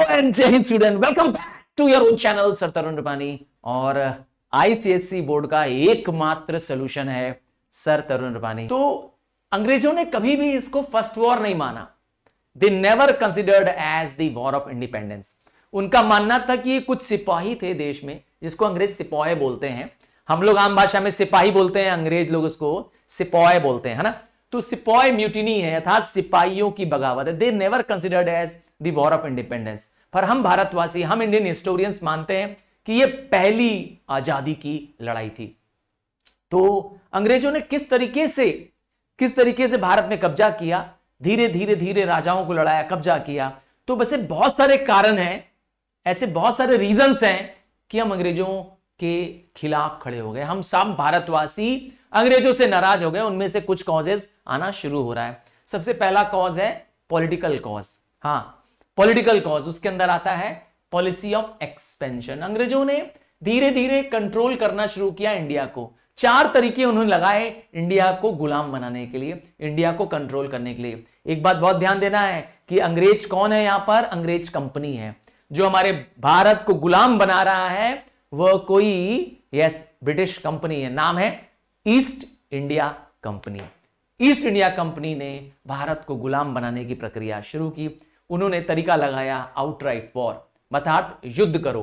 and जय हिंद student welcome to your own channel sir Tarun और आईसीएससी बोर्ड का एकमात्र सोल्यूशन है सर तरुण रूपानी तो अंग्रेजों ने कभी भी इसको फर्स्ट वॉर नहीं माना they never considered as the war of independence उनका मानना था कि कुछ सिपाही थे देश में जिसको अंग्रेज सिपाहे बोलते हैं हम लोग आम भाषा में सिपाही बोलते हैं अंग्रेज लोग उसको सिपाहे बोलते हैं ना तो सिपाही म्यूटिनी है अर्थात सिपाहियों की बगावत है they never considered as the war of independence पर हम भारतवासी हम इंडियन हिस्टोरियंस मानते हैं कि यह पहली आजादी की लड़ाई थी तो अंग्रेजों ने किस तरीके से किस तरीके से भारत में कब्जा किया धीरे धीरे धीरे राजाओं को लड़ाया कब्जा किया तो वैसे बहुत सारे कारण हैं ऐसे बहुत सारे रीजंस हैं कि हम अंग्रेजों के खिलाफ खड़े हो गए हम सब भारतवासी अंग्रेजों से नाराज हो गए उनमें से कुछ कॉजेज आना शुरू हो रहा है सबसे पहला कॉज है पॉलिटिकल कॉज हाँ पॉलिटिकल कॉज उसके अंदर आता है पॉलिसी ऑफ एक्सपेंशन अंग्रेजों ने धीरे धीरे कंट्रोल करना शुरू किया इंडिया को चार तरीके उन्होंने लगाए इंडिया को गुलाम बनाने के लिए इंडिया को कंट्रोल करने के लिए एक बात बहुत ध्यान देना है कि अंग्रेज कौन है यहां पर अंग्रेज कंपनी है जो हमारे भारत को गुलाम बना रहा है वह कोई यस ब्रिटिश कंपनी है नाम है East India Company East India Company ने भारत को गुलाम बनाने की प्रक्रिया शुरू की उन्होंने तरीका लगाया आउटराइट वॉर मतार्थ युद्ध करो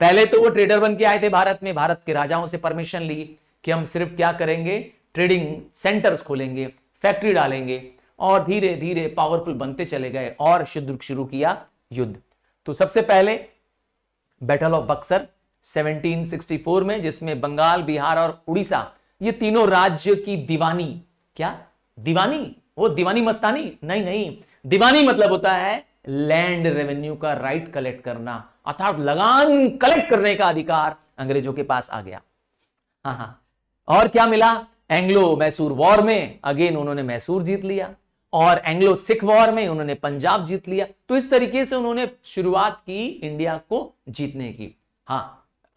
पहले तो वो ट्रेडर बन के आए थे भारत में भारत के राजाओं से परमिशन ली कि हम सिर्फ क्या करेंगे ट्रेडिंग सेंटर्स खोलेंगे फैक्ट्री डालेंगे और धीरे धीरे पावरफुल बनते चले गए और शुद्ध शुरू किया युद्ध तो सबसे पहले बैटल ऑफ बक्सर 1764 में जिसमें बंगाल बिहार और उड़ीसा ये तीनों राज्य की दीवानी क्या दीवानी वो दीवानी मस्तानी नहीं नहीं दीवानी मतलब होता है लैंड रेवेन्यू का राइट कलेक्ट करना अर्थात लगान कलेक्ट करने का अधिकार अंग्रेजों के पास आ गया हाँ हाँ और क्या मिला एंग्लो मैसूर वॉर में अगेन उन्होंने मैसूर जीत लिया और एंग्लो सिख वॉर में उन्होंने पंजाब जीत लिया तो इस तरीके से उन्होंने शुरुआत की इंडिया को जीतने की हाँ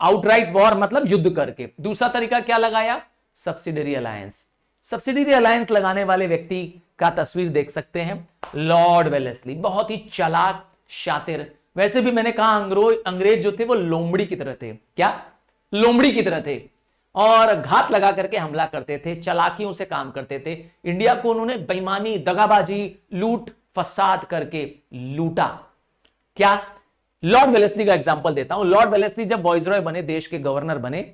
आउटराइट वॉर मतलब युद्ध करके दूसरा तरीका क्या लगाया सब्सिडरी अलायंस सब्सिडरी अलायंस लगाने वाले व्यक्ति का तस्वीर देख सकते हैं लॉर्ड वेलेसली बहुत ही चलाक शातिर वैसे भी मैंने कहा अंग्रेज जो थे वो लोमड़ी की तरह थे क्या लोमड़ी की तरह थे और घात लगा करके हमला करते थे चलाकियों से काम करते थे इंडिया को उन्होंने बेईमानी दगाबाजी लूट फसाद करके लूटा क्या लॉर्ड वेलेसली का एग्जाम्पल देता हूं लॉर्ड वेलेसली जब वॉइसरॉय बने देश के गवर्नर बने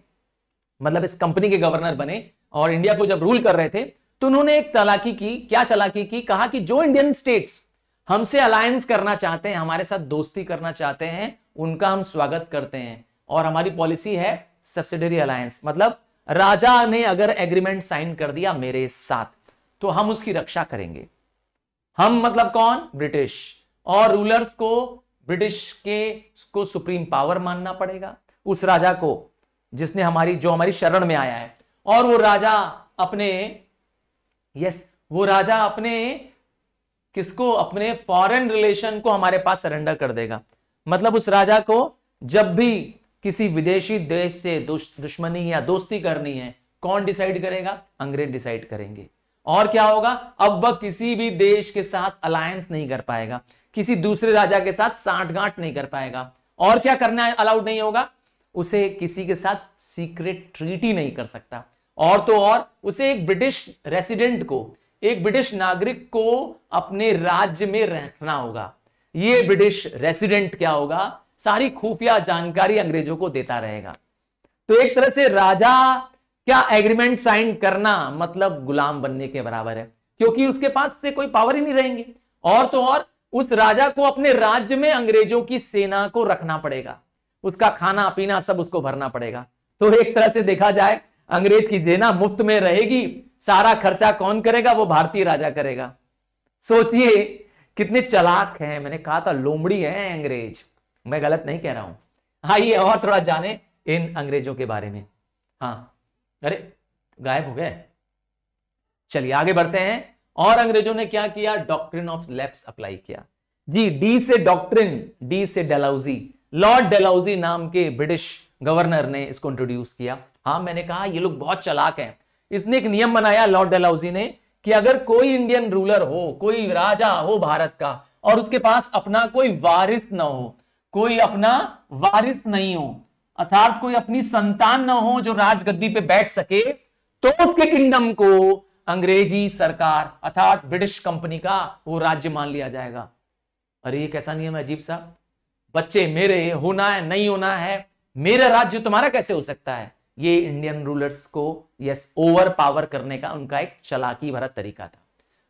मतलब इस कंपनी के गवर्नर बने और इंडिया को जब रूल कर रहे थे तो उन्होंने एक तलाकी की क्या चलाकी की कहा कि जो इंडियन स्टेट्स हमसे अलायंस करना चाहते हैं हमारे साथ दोस्ती करना चाहते हैं उनका हम स्वागत करते हैं और हमारी पॉलिसी है सब्सिडरी अलायंस मतलब राजा ने अगर एग्रीमेंट साइन कर दिया मेरे साथ तो हम उसकी रक्षा करेंगे हम मतलब कौन ब्रिटिश और रूलर्स को ब्रिटिश के को सुप्रीम पावर मानना पड़ेगा उस राजा को जिसने हमारी जो हमारी शरण में आया है और वो राजा अपने यस वो राजा अपने किसको अपने फॉरेन रिलेशन को हमारे पास सरेंडर कर देगा मतलब उस राजा को जब भी किसी विदेशी देश से दुश्मनी या दोस्ती करनी है कौन डिसाइड करेगा अंग्रेज डिसाइड करेंगे और क्या होगा अब वह किसी भी देश के साथ अलायंस नहीं कर पाएगा किसी दूसरे राजा के साथ साठगांठ नहीं कर पाएगा और क्या करना अलाउड नहीं होगा उसे किसी के साथ सीक्रेट ट्रीटी नहीं कर सकता और तो और उसे एक ब्रिटिश रेसिडेंट को एक ब्रिटिश नागरिक को अपने राज्य में रखना होगा ये ब्रिटिश रेसिडेंट क्या होगा सारी खुफिया जानकारी अंग्रेजों को देता रहेगा तो एक तरह से राजा क्या एग्रीमेंट साइन करना मतलब गुलाम बनने के बराबर है क्योंकि उसके पास से कोई पावर ही नहीं रहेंगे और तो और उस राजा को अपने राज्य में अंग्रेजों की सेना को रखना पड़ेगा उसका खाना पीना सब उसको भरना पड़ेगा तो एक तरह से देखा जाए अंग्रेज की जेना मुफ्त में रहेगी सारा खर्चा कौन करेगा वो भारतीय राजा करेगा सोचिए कितने चलाक हैं मैंने कहा था लोमड़ी है अंग्रेज मैं गलत नहीं कह रहा हूं आइए और थोड़ा जाने इन अंग्रेजों के बारे में हाँ अरे गायब हो गए चलिए आगे बढ़ते हैं और अंग्रेजों ने क्या किया डॉक्ट्रिन ऑफ लेप्स अप्लाई किया जी डी से डॉक्ट्रिन डी से डेलाउजी लॉर्ड डेलाउजी नाम के ब्रिटिश गवर्नर ने इसको इंट्रोड्यूस किया हाँ मैंने कहा ये लोग बहुत चलाक हैं इसने एक नियम बनाया लॉर्ड डेलाउजी ने कि अगर कोई इंडियन रूलर हो कोई राजा हो भारत का और उसके पास अपना कोई वारिस ना हो कोई अपना वारिस नहीं हो अर्थात कोई अपनी संतान ना हो जो राजगद्दी पे बैठ सके तो उसके किंगडम को अंग्रेजी सरकार अर्थात ब्रिटिश कंपनी का वो राज्य मान लिया जाएगा अरे ये कैसा नियम है अजीब सा बच्चे मेरे होना है नहीं होना है मेरा राज्य तुम्हारा कैसे हो सकता है ये इंडियन रूलर्स को यस ओवर पावर करने का उनका एक चलाकी भरा तरीका था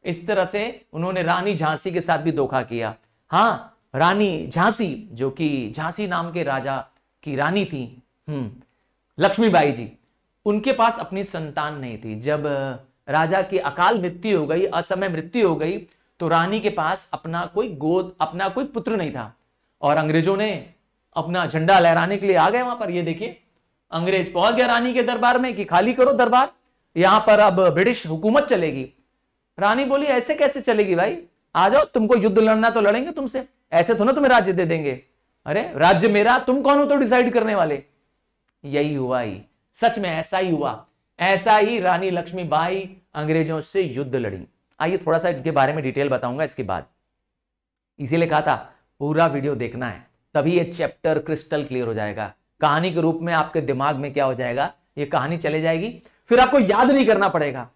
इस तरह से उन्होंने रानी झांसी के साथ भी धोखा किया हाँ रानी झांसी जो कि झांसी नाम के राजा की रानी थी हम्म लक्ष्मीबाई जी उनके पास अपनी संतान नहीं थी जब राजा की अकाल मृत्यु हो गई असमय मृत्यु हो गई तो रानी के पास अपना कोई गोद अपना कोई पुत्र नहीं था और अंग्रेजों ने अपना झंडा लहराने के लिए आ गए वहां पर ये देखिए अंग्रेज पहुंच गया रानी के दरबार में कि खाली करो दरबार यहां पर अब ब्रिटिश हुकूमत चलेगी रानी बोली ऐसे कैसे चलेगी भाई आ जाओ तुमको युद्ध लड़ना तो लड़ेंगे तुमसे ऐसे तो ना तुम्हें राज्य दे देंगे अरे राज्य मेरा तुम कौन हो तो डिसाइड करने वाले यही हुआ ही सच में ऐसा ही हुआ ऐसा ही रानी लक्ष्मीबाई अंग्रेजों से युद्ध लड़ी आइए थोड़ा सा इनके बारे में डिटेल बताऊंगा इसके बाद इसीलिए कहा था पूरा वीडियो देखना है तभी ये चैप्टर क्रिस्टल क्लियर हो जाएगा कहानी के रूप में आपके दिमाग में क्या हो जाएगा ये कहानी चले जाएगी फिर आपको याद नहीं करना पड़ेगा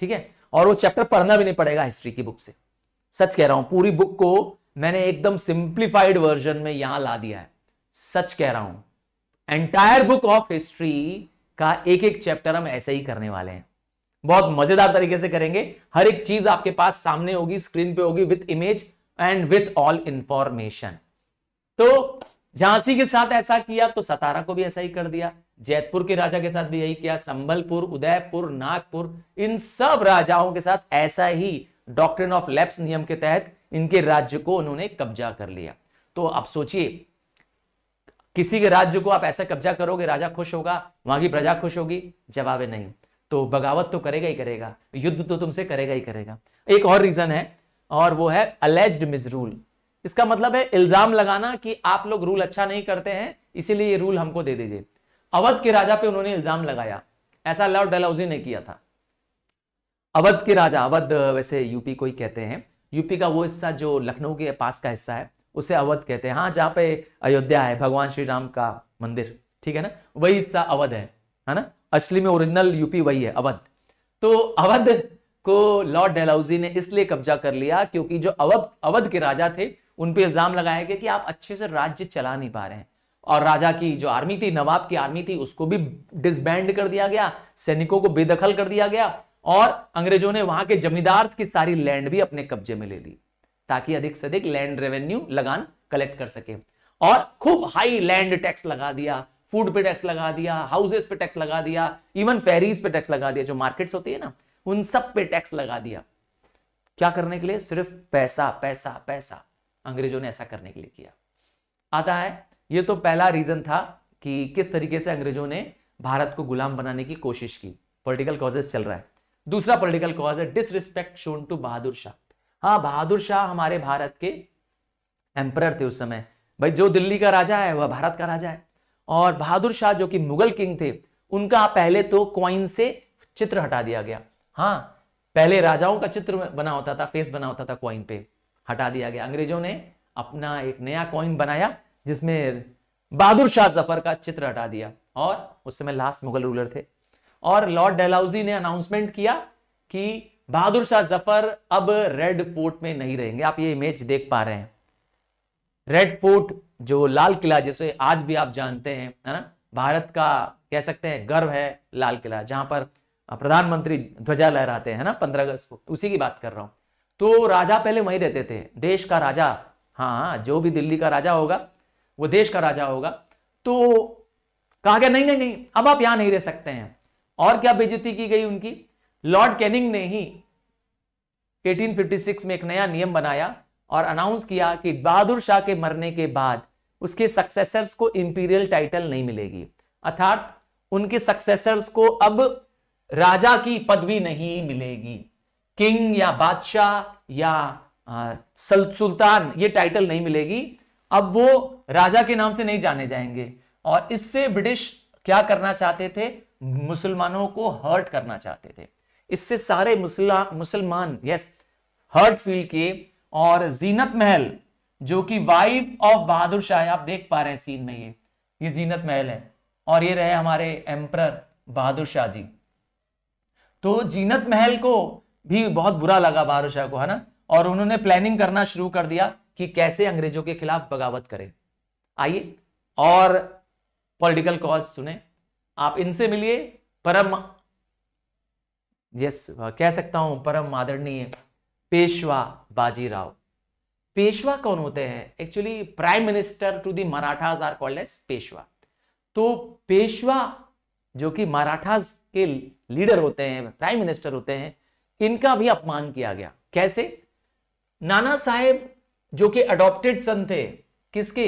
ठीक है और वो चैप्टर पढ़ना भी नहीं पड़ेगा हिस्ट्री की बुक से सच कह रहा हूं पूरी बुक को मैंने एकदम सिंप्लीफाइड वर्जन में यहां ला दिया है सच कह रहा हूं एंटायर बुक ऑफ हिस्ट्री का एक एक चैप्टर हम ऐसे ही करने वाले हैं बहुत मजेदार तरीके से करेंगे हर एक चीज आपके पास सामने होगी स्क्रीन पे होगी with image and with all information तो झांसी के साथ ऐसा किया तो सतारा को भी ऐसा ही कर दिया जैतपुर के राजा के साथ भी यही किया संबलपुर उदयपुर नागपुर इन सब राजाओं के साथ ऐसा ही डॉक्ट्रिन ऑफ लैप्स नियम के तहत इनके राज्य को उन्होंने कब्जा कर लिया तो आप सोचिए किसी के राज्य को आप ऐसा कब्जा करोगे राजा खुश होगा वहां की प्रजा खुश होगी जवाब नहीं तो बगावत तो करेगा ही करेगा युद्ध तो तुमसे करेगा ही करेगा एक और रीजन है और वो है अलेज्ड मिजरूल इसका मतलब है इल्जाम लगाना कि आप लोग रूल अच्छा नहीं करते हैं इसीलिए ये रूल हमको दे दीजिए अवध के राजा पे उन्होंने इल्जाम लगाया ऐसा लॉर्ड डलहौजी ने किया था अवध के राजा अवध वैसे यूपी को ही कहते हैं यूपी का वो हिस्सा जो लखनऊ के पास का हिस्सा है उसे अवध कहते हैं हाँ जहाँ पे अयोध्या है भगवान श्री राम का मंदिर ठीक है ना वही हिस्सा अवध है है ना असली में ओरिजिनल यूपी वही है अवध तो अवध को लॉर्ड डेलाउजी ने इसलिए कब्जा कर लिया क्योंकि जो अवध अवध के राजा थे उन पर इल्जाम लगाया गया कि आप अच्छे से राज्य चला नहीं पा रहे हैं और राजा की जो आर्मी थी नवाब की आर्मी थी उसको भी डिसबैंड कर दिया गया सैनिकों को बेदखल कर दिया गया और अंग्रेजों ने वहां के जमींदार की सारी लैंड भी अपने कब्जे में ले ली ताकि अधिक से अधिक लैंड रेवेन्यू लगान कलेक्ट कर सके और खूब हाई लैंड टैक्स लगा दिया फूड पे टैक्स लगा दिया हाउसेस पे टैक्स लगा दिया इवन फेरीज पे टैक्स लगा दिया जो मार्केट्स होती है ना उन सब पे टैक्स लगा दिया क्या करने के लिए सिर्फ पैसा पैसा पैसा अंग्रेजों ने ऐसा करने के लिए किया आता है ये तो पहला रीजन था कि किस तरीके से अंग्रेजों ने भारत को गुलाम बनाने की कोशिश की पॉलिटिकल कॉजेस चल रहा है दूसरा पॉलिटिकल कॉज है disrespect shown to Bahadur Shah हाँ बहादुर शाह हमारे भारत के एम्पर थे उस समय भाई जो दिल्ली का राजा है वह भारत का राजा है और बहादुर शाह जो कि मुगल किंग थे उनका पहले तो क्वाइन से चित्र हटा दिया गया हाँ पहले राजाओं का चित्र बना होता था फेस बना होता था कॉइन पे हटा दिया गया अंग्रेजों ने अपना एक नया कॉइन बनाया जिसमें बहादुर शाह जफर का चित्र हटा दिया और उस समय लास्ट मुगल रूलर थे और लॉर्ड डेलाउजी ने अनाउंसमेंट किया कि बहादुर शाह जफर अब रेड फोर्ट में नहीं रहेंगे आप ये इमेज देख पा रहे हैं रेड फोर्ट जो लाल किला जैसे आज भी आप जानते हैं है ना भारत का कह सकते हैं गर्व है लाल किला जहां पर हाँ, प्रधानमंत्री ध्वजा लहराते हैं ना पंद्रह अगस्त को उसी की बात कर रहा हूँ तो राजा पहले वहीं रहते थे देश का राजा हाँ जो भी दिल्ली का राजा होगा वो देश का राजा होगा तो कहा गया नहीं नहीं नहीं अब आप यहां नहीं रह सकते हैं और क्या बेजती की गई उनकी लॉर्ड कैनिंग ने ही 1856 में एक नया नियम बनाया और अनाउंस किया कि बहादुर शाह के मरने के बाद उसके सक्सेसर्स को इंपीरियल टाइटल नहीं मिलेगी अर्थात उनके सक्सेसर्स को अब राजा की पदवी नहीं मिलेगी किंग या बादशाह या सुल्तान ये टाइटल नहीं मिलेगी अब वो राजा के नाम से नहीं जाने जाएंगे और इससे ब्रिटिश क्या करना चाहते थे मुसलमानों को हर्ट करना चाहते थे इससे सारे मुसला मुसलमान यस हर्ट फील किए और जीनत महल जो कि वाइफ ऑफ बहादुर शाह आप देख पा रहे हैं सीन में ये ये जीनत महल है और ये रहे हमारे एम्पर बहादुर शाह जी तो जीनत महल को भी बहुत बुरा लगा बहादुर शाह को है ना और उन्होंने प्लानिंग करना शुरू कर दिया कि कैसे अंग्रेजों के खिलाफ बगावत करें आइए और पॉलिटिकल कॉज सुने आप इनसे मिलिए परम यस कह सकता हूं परम आदरणीय पेशवा बाजीराव पेशवा कौन होते हैं actually prime minister to the Maratha are called Peshwa तो पेशवा जो कि मराठास के लीडर होते हैं प्राइम मिनिस्टर होते हैं इनका भी अपमान किया गया कैसे नाना साहेब जो कि अडॉप्टेड सन थे किसके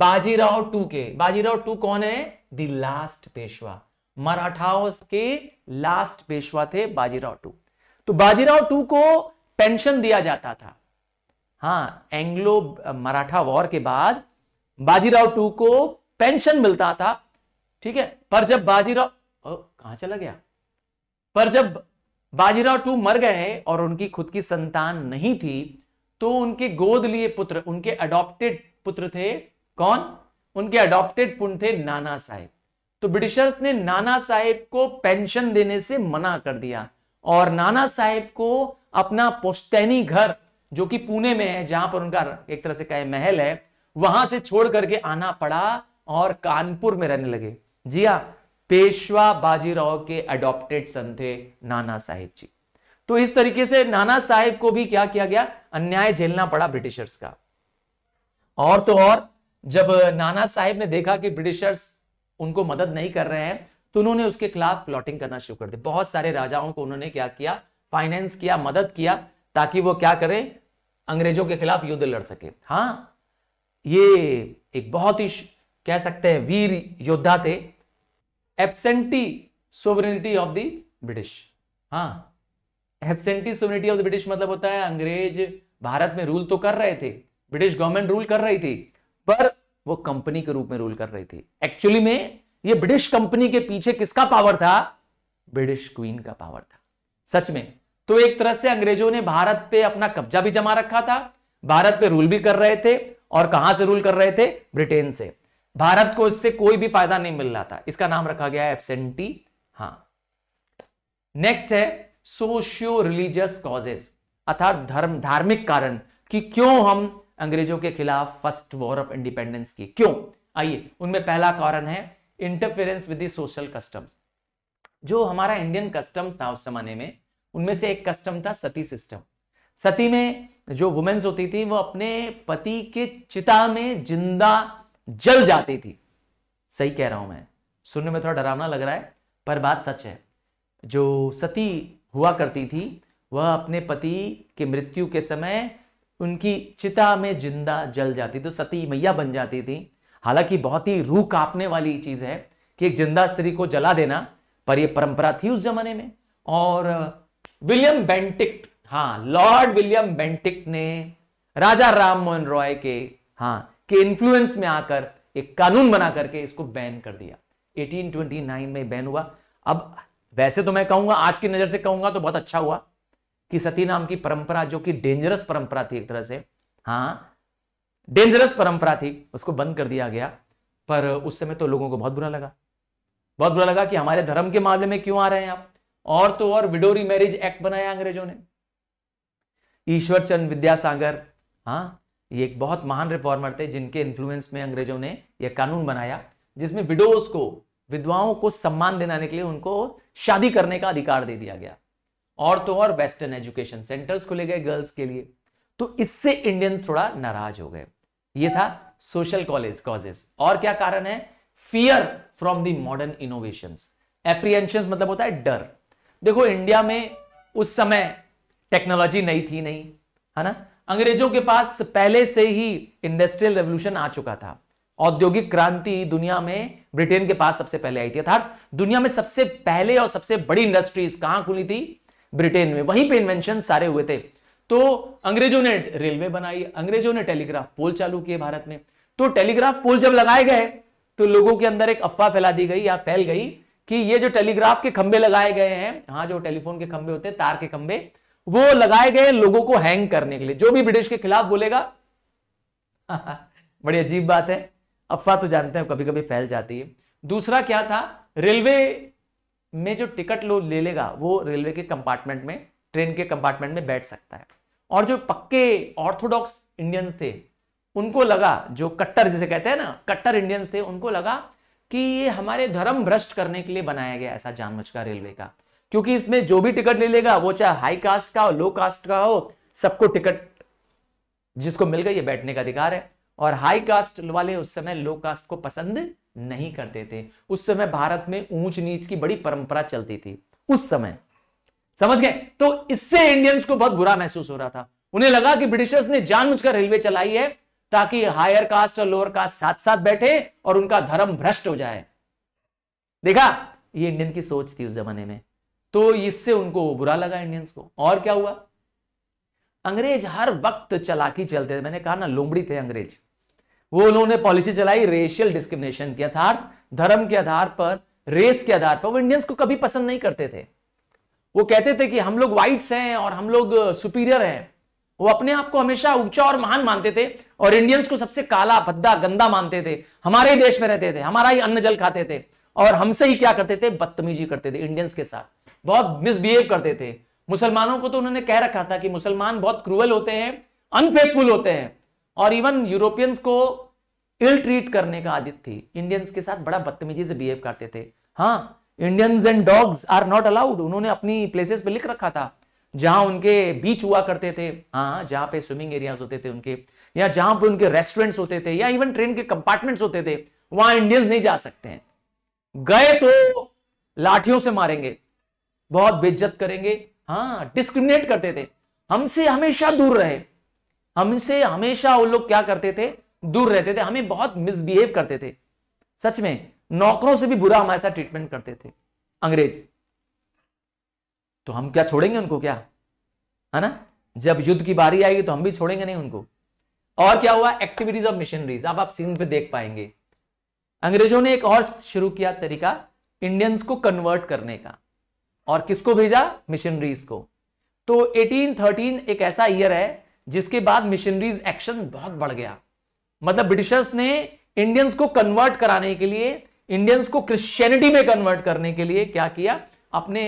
बाजीराव टू के बाजीराव टू कौन है दी लास्ट पेशवा मराठाओं के लास्ट पेशवा थे बाजीराव टू तो बाजीराव टू को पेंशन दिया जाता था हाँ एंग्लो मराठा वॉर के बाद बाजीराव टू को पेंशन मिलता था ठीक है पर जब बाजीराव कहा चला गया पर जब बाजीराव टू मर गए और उनकी खुद की संतान नहीं थी तो उनके गोद लिए पुत्र उनके अडॉप्टेड पुत्र थे कौन उनके अडॉप्टेड पुण्य थे नाना साहेब तो ब्रिटिशर्स ने नाना साहेब को पेंशन देने से मना कर दिया और नाना साहेब को अपना पुश्तैनी घर जो कि पुणे में है जहां पर उनका एक तरह से कहे महल है वहां से छोड़ करके आना पड़ा और कानपुर में रहने लगे जी हाँ पेशवा बाजीराव के अडॉप्टेड सन थे नाना साहेब जी तो इस तरीके से नाना साहेब को भी क्या किया गया अन्याय झेलना पड़ा ब्रिटिशर्स का और तो और जब नाना साहेब ने देखा कि ब्रिटिशर्स उनको मदद नहीं कर रहे हैं तो उन्होंने उसके खिलाफ प्लॉटिंग करना शुरू कर दी बहुत सारे राजाओं को उन्होंने क्या किया फाइनेंस किया मदद किया ताकि वो क्या करें अंग्रेजों के खिलाफ युद्ध लड़ सके हाँ ये एक बहुत ही कह सकते हैं वीर योद्धा थे absentee sovereignty of the British हाँ absentee sovereignty of the British मतलब होता है अंग्रेज भारत में रूल तो कर रहे थे ब्रिटिश गवर्नमेंट रूल कर रही थी पर वो कंपनी के रूप में रूल कर रही थी एक्चुअली में ये ब्रिटिश कंपनी के पीछे किसका पावर था ब्रिटिश क्वीन का पावर था सच में तो एक तरह से अंग्रेजों ने भारत पे अपना कब्जा भी जमा रखा था भारत पे रूल भी कर रहे थे और कहां से रूल कर रहे थे ब्रिटेन से भारत को इससे कोई भी फायदा नहीं मिल रहा था इसका नाम रखा गया है एबसेंटी हाँ नेक्स्ट है सोशियो रिलीजियस कॉजेस अर्थात धर्म धार्मिक कारण कि क्यों हम अंग्रेजों के खिलाफ फर्स्ट वॉर ऑफ इंडिपेंडेंस की क्यों आइए उनमें पहला कारण है इंटरफेरेंस विद सोशल कस्टम्स जो हमारा इंडियन कस्टम्स था उस जमाने में उनमें से एक कस्टम था सती सिस्टम सती में जो वुमेन्स होती थी वो अपने पति के चिता में जिंदा जल जाती थी सही कह रहा हूं मैं सुनने में थोड़ा डरावना लग रहा है पर बात सच है जो सती हुआ करती थी वह अपने पति के मृत्यु के समय उनकी चिता में जिंदा जल जाती तो सती मैया बन जाती थी हालांकि बहुत ही रूह कांपने वाली चीज है कि एक जिंदा स्त्री को जला देना पर यह परंपरा थी उस जमाने में और विलियम बेंटिक हाँ लॉर्ड विलियम बेंटिक ने राजा राम मोहन रॉय के हाँ के इन्फ्लुएंस में आकर एक कानून बना करके इसको बैन कर दिया 1829 में बैन हुआ अब वैसे तो मैं कहूंगा आज की नजर से कहूंगा तो बहुत अच्छा हुआ कि सती नाम की परंपरा जो कि डेंजरस परंपरा थी एक तरह से हाँ डेंजरस परंपरा थी उसको बंद कर दिया गया पर उस समय तो लोगों को बहुत बुरा लगा बहुत बुरा लगा कि हमारे धर्म के मामले में क्यों आ रहे हैं आप और तो और विडोरी मैरिज एक्ट बनाया अंग्रेजों ने ईश्वरचंद विद्यासागर हाँ ये एक बहुत महान रिफॉर्मर थे जिनके इन्फ्लुएंस में अंग्रेजों ने यह कानून बनाया जिसमें विडोज को विधवाओं को सम्मान दिलाने के लिए उनको शादी करने का अधिकार दे दिया गया और तो और वेस्टर्न एजुकेशन सेंटर्स खोले गए गर्ल्स के लिए तो इससे इंडियंस थोड़ा नाराज हो गए ये था सोशल कॉलेज कॉजेस और क्या कारण है fear from the modern innovation apprehension मतलब होता है डर देखो इंडिया में उस समय टेक्नोलॉजी नहीं थी नहीं है ना अंग्रेजों के पास पहले से ही इंडस्ट्रियल रेवल्यूशन आ चुका था औद्योगिक क्रांति दुनिया में ब्रिटेन के पास सबसे पहले आई थी अर्थात दुनिया में सबसे पहले और सबसे बड़ी इंडस्ट्रीज कहां खुली थी ब्रिटेन में वहीं पे इन्वेंशन सारे हुए थे तो अंग्रेजों ने रेलवे बनाई अंग्रेजों ने टेलीग्राफ पोल चालू किए भारत में तो टेलीग्राफ पोल जब लगाए गए तो लोगों के अंदर एक अफवाह फैला दी गई या फैल गई कि ये जो टेलीग्राफ के खंबे लगाए गए हैं हाँ जो टेलीफोन के खंबे होते हैं तार के खंबे वो लगाए गए लोगों को हैंग करने के लिए जो भी ब्रिटिश के खिलाफ बोलेगा बड़ी अजीब बात है अफवाह तो जानते हैं कभी कभी फैल जाती है दूसरा क्या था रेलवे में जो टिकट लो ले लेगा वो रेलवे के कंपार्टमेंट में ट्रेन के कंपार्टमेंट में बैठ सकता है और जो पक्के ऑर्थोडॉक्स इंडियंस थे उनको लगा जो कट्टर जिसे कहते हैं ना कट्टर इंडियंस थे उनको लगा कि ये हमारे धर्म भ्रष्ट करने के लिए बनाया गया ऐसा जानबूझ का रेलवे का क्योंकि इसमें जो भी टिकट ले लेगा वो चाहे हाई कास्ट का हो लो कास्ट का हो सबको टिकट जिसको मिल गई ये बैठने का अधिकार है और हाई कास्ट वाले उस समय लो कास्ट को पसंद नहीं करते थे उस समय भारत में ऊंच नीच की बड़ी परंपरा चलती थी उस समय समझ गए तो इससे इंडियंस को बहुत बुरा महसूस हो रहा था उन्हें लगा कि ब्रिटिशर्स ने जानबूझकर रेलवे चलाई है ताकि हायर कास्ट और लोअर कास्ट साथ साथ बैठे और उनका धर्म भ्रष्ट हो जाए देखा ये इंडियन की सोच थी उस जमाने में तो इससे उनको बुरा लगा इंडियंस को और क्या हुआ अंग्रेज हर वक्त चलाकी चलते थे मैंने कहा ना लोमड़ी थे अंग्रेज वो उन्होंने पॉलिसी चलाई रेशियल डिस्क्रिमिनेशन के आधार धर्म के आधार पर रेस के आधार पर वो इंडियंस को कभी पसंद नहीं करते थे वो कहते थे कि हम लोग व्हाइट्स हैं और हम लोग सुपीरियर हैं वो अपने आप को हमेशा ऊंचा और महान मानते थे और इंडियंस को सबसे काला भद्दा गंदा मानते थे हमारे ही देश में रहते थे हमारा ही अन्न जल खाते थे और हमसे ही क्या करते थे बदतमीजी करते थे इंडियंस के साथ बहुत मिसबिहेव करते थे मुसलमानों को तो उन्होंने कह रखा था कि मुसलमान बहुत क्रूअल होते हैं अनफेथफुल होते हैं और इवन यूरोपियंस को इल ट्रीट करने का आदित थी इंडियंस के साथ बड़ा बदतमीजी से बिहेव करते थे हाँ Indians and dogs are not allowed उन्होंने अपनी प्लेसेस पे लिख रखा था जहां उनके बीच हुआ करते थे हाँ जहां पे स्विमिंग एरियाज होते थे उनके या जहां पे उनके रेस्टोरेंट्स होते थे या इवन ट्रेन के कंपार्टमेंट्स होते थे वहां इंडियंस नहीं जा सकते हैं गए तो लाठियों से मारेंगे बहुत बेज्जत करेंगे हाँ डिस्क्रिमिनेट करते थे हमसे हमेशा दूर रहे हमसे हमेशा वो लोग क्या करते थे दूर रहते थे हमें बहुत मिसबिहेव करते थे सच में नौकरों से भी बुरा हमारे साथ ट्रीटमेंट करते थे अंग्रेज तो हम क्या छोड़ेंगे उनको क्या है ना जब युद्ध की बारी आएगी तो हम भी छोड़ेंगे नहीं उनको और क्या हुआ एक्टिविटीज ऑफ मिशनरीज अब आप सीन पे देख पाएंगे अंग्रेजों ने एक और शुरू किया तरीका इंडियंस को कन्वर्ट करने का और किसको भेजा मिशनरीज को तो 1813 एक ऐसा ईयर है जिसके बाद मिशनरीज एक्शन बहुत बढ़ गया मतलब ब्रिटिशर्स ने इंडियंस को कन्वर्ट कराने के लिए इंडियंस को क्रिश्चियनिटी में कन्वर्ट करने के लिए क्या किया अपने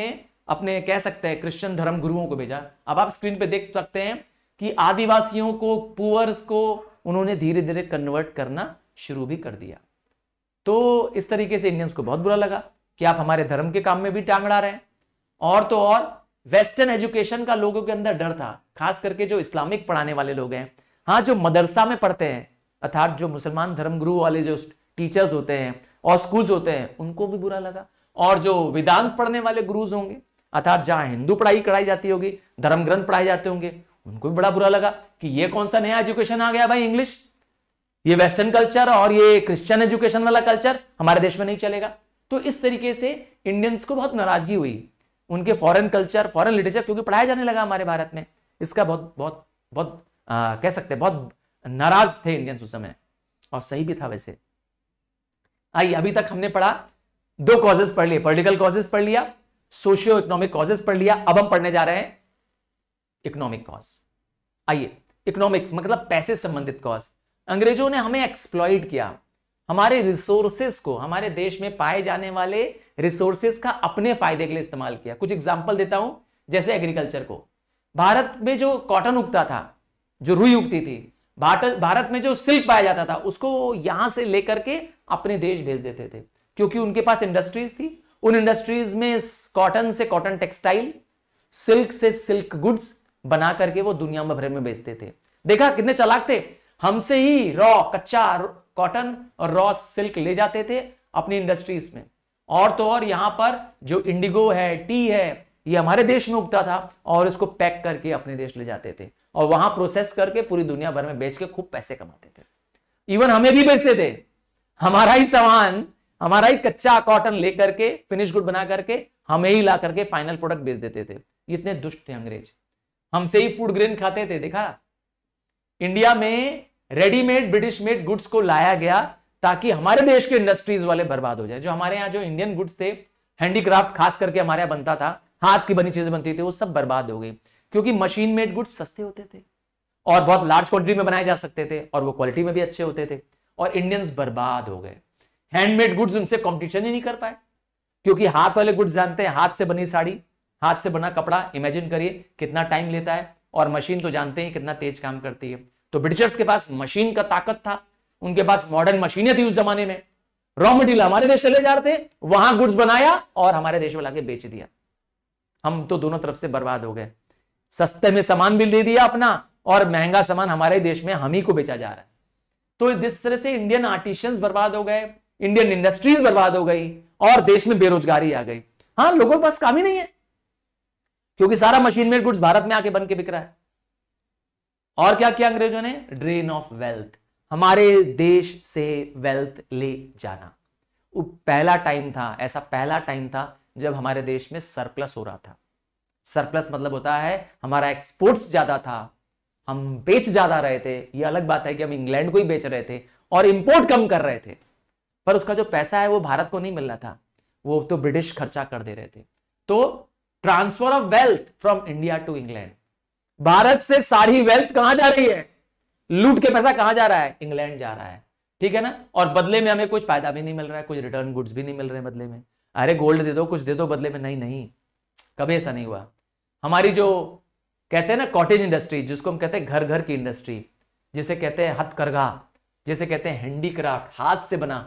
अपने कह सकते हैं क्रिश्चियन धर्म गुरुओं को भेजा अब आप स्क्रीन पे देख सकते हैं कि आदिवासियों को पुअर्स को उन्होंने धीरे धीरे कन्वर्ट करना शुरू भी कर दिया तो इस तरीके से इंडियंस को बहुत बुरा लगा कि आप हमारे धर्म के काम में भी टांगड़ा रहे और तो और वेस्टर्न एजुकेशन का लोगों के अंदर डर था खास करके जो इस्लामिक पढ़ाने वाले लोग हैं हाँ जो मदरसा में पढ़ते हैं अर्थात जो मुसलमान धर्मगुरु वाले जो टीचर्स होते हैं और स्कूल्स होते हैं उनको भी बुरा लगा और जो वेदांत पढ़ने वाले गुरुज होंगे अर्थात जहाँ हिंदू पढ़ाई कराई जाती होगी धर्म ग्रंथ पढ़ाए जाते होंगे उनको भी बड़ा बुरा लगा कि ये कौन सा नया एजुकेशन आ गया भाई इंग्लिश ये वेस्टर्न कल्चर और ये क्रिश्चियन एजुकेशन वाला कल्चर हमारे देश में नहीं चलेगा तो इस तरीके से इंडियंस को बहुत नाराजगी हुई उनके फॉरेन कल्चर फॉरेन लिटरेचर क्योंकि पढ़ाया जाने लगा हमारे भारत में इसका बहुत बहुत बहुत आ, कह सकते बहुत नाराज थे इंडियंस उस समय और सही भी था वैसे आइए अभी तक हमने पढ़ा दो कॉजेस पढ़ लिए पोलिटिकल कॉजेस पढ़ लिया सोशियो इकोनॉमिक कॉजेस पढ़ लिया अब हम पढ़ने जा रहे हैं इकोनॉमिक कॉज आइए इकोनॉमिक्स मतलब पैसे संबंधित कॉज अंग्रेजों ने हमें एक्सप्लॉइड किया हमारे रिसोर्सेस को हमारे देश में पाए जाने वाले रिसोर्सेस का अपने फायदे के लिए इस्तेमाल किया कुछ एग्जाम्पल देता हूं जैसे एग्रीकल्चर को भारत में जो कॉटन उगता था जो रुई उगती थी भारत भारत में जो सिल्क पाया जाता था उसको यहां से लेकर के अपने देश भेज देते थे क्योंकि उनके पास इंडस्ट्रीज थी उन इंडस्ट्रीज में कॉटन से कॉटन टेक्सटाइल सिल्क से सिल्क गुड्स बना करके वो दुनिया भर में बेचते थे देखा कितने चलाक थे हमसे ही रॉ कच्चा कॉटन और रॉ सिल्क ले जाते थे अपनी इंडस्ट्रीज में और तो और यहां पर जो इंडिगो है टी है ये हमारे देश में उगता था और इसको पैक करके अपने देश ले जाते थे और वहां प्रोसेस करके पूरी दुनिया भर में बेच के खूब पैसे कमाते थे इवन हमें भी बेचते थे हमारा ही सामान हमारा ही कच्चा कॉटन लेकर के फिनिश गुड बना करके हमें ही ला करके फाइनल प्रोडक्ट बेच देते थे इतने दुष्ट थे अंग्रेज हमसे ही फूड ग्रेन खाते थे देखा इंडिया में रेडीमेड ब्रिटिश मेड गुड्स को लाया गया ताकि हमारे देश के इंडस्ट्रीज वाले बर्बाद हो जाए जो हमारे यहाँ जो इंडियन गुड्स थे हैंडीक्राफ्ट खास करके हमारे यहाँ बनता था हाथ की बनी चीजें बनती थी वो सब बर्बाद हो गई क्योंकि मशीन मेड गुड्स सस्ते होते थे और बहुत लार्ज क्वांटिटी में बनाए जा सकते थे और वो क्वालिटी में भी अच्छे होते थे और इंडियंस बर्बाद हो गए हैंडमेड गुड्स उनसे कॉम्पिटिशन ही नहीं कर पाए क्योंकि हाथ वाले गुड्स जानते हैं हाथ से बनी साड़ी हाथ से बना कपड़ा इमेजिन करिए कितना टाइम लेता है और मशीन तो जानते हैं कितना तेज काम करती है तो ब्रिटिशर्स के पास मशीन का ताकत था उनके पास मॉडर्न मशीनें थी उस जमाने में रॉ मटीरियल हमारे देश चले जा रहे थे वहां गुड्स बनाया और हमारे देश में लाके बेच दिया हम तो दोनों तरफ से बर्बाद हो गए सस्ते में सामान भी दे दिया अपना और महंगा सामान हमारे देश में हम ही को बेचा जा रहा है तो जिस तरह से इंडियन आर्टिशियंस बर्बाद हो गए इंडियन इंडस्ट्रीज बर्बाद हो गई और देश में बेरोजगारी आ गई हाँ लोगों के पास काम ही नहीं है क्योंकि सारा मशीन मेड गुड्स भारत में आके बन के बिक रहा है और क्या किया अंग्रेजों ने ड्रेन ऑफ वेल्थ हमारे देश से वेल्थ ले जाना वो पहला टाइम था ऐसा पहला टाइम था जब हमारे देश में सरप्लस हो रहा था सरप्लस मतलब होता है हमारा एक्सपोर्ट्स ज्यादा था हम बेच ज्यादा रहे थे ये अलग बात है कि हम इंग्लैंड को ही बेच रहे थे और इंपोर्ट कम कर रहे थे पर उसका जो पैसा है वो भारत को नहीं मिल रहा था वो तो ब्रिटिश खर्चा कर दे रहे थे तो transfer of wealth from India to England Bharat से सारी वेल्थ कहां जा रही है लूट के पैसा कहां जा रहा है इंग्लैंड जा रहा है ठीक है ना और बदले में हमें कुछ फायदा भी नहीं मिल रहा है कुछ रिटर्न गुड्स भी नहीं मिल रहे बदले में अरे गोल्ड दे दो कुछ दे दो बदले में नहीं नहीं कभी ऐसा नहीं हुआ हमारी जो कहते हैं ना कॉटेज इंडस्ट्री जिसको हम कहते हैं घर घर की इंडस्ट्री जिसे कहते हैं हथकरघा जिसे कहते हैं हैंडीक्राफ्ट हाथ से बना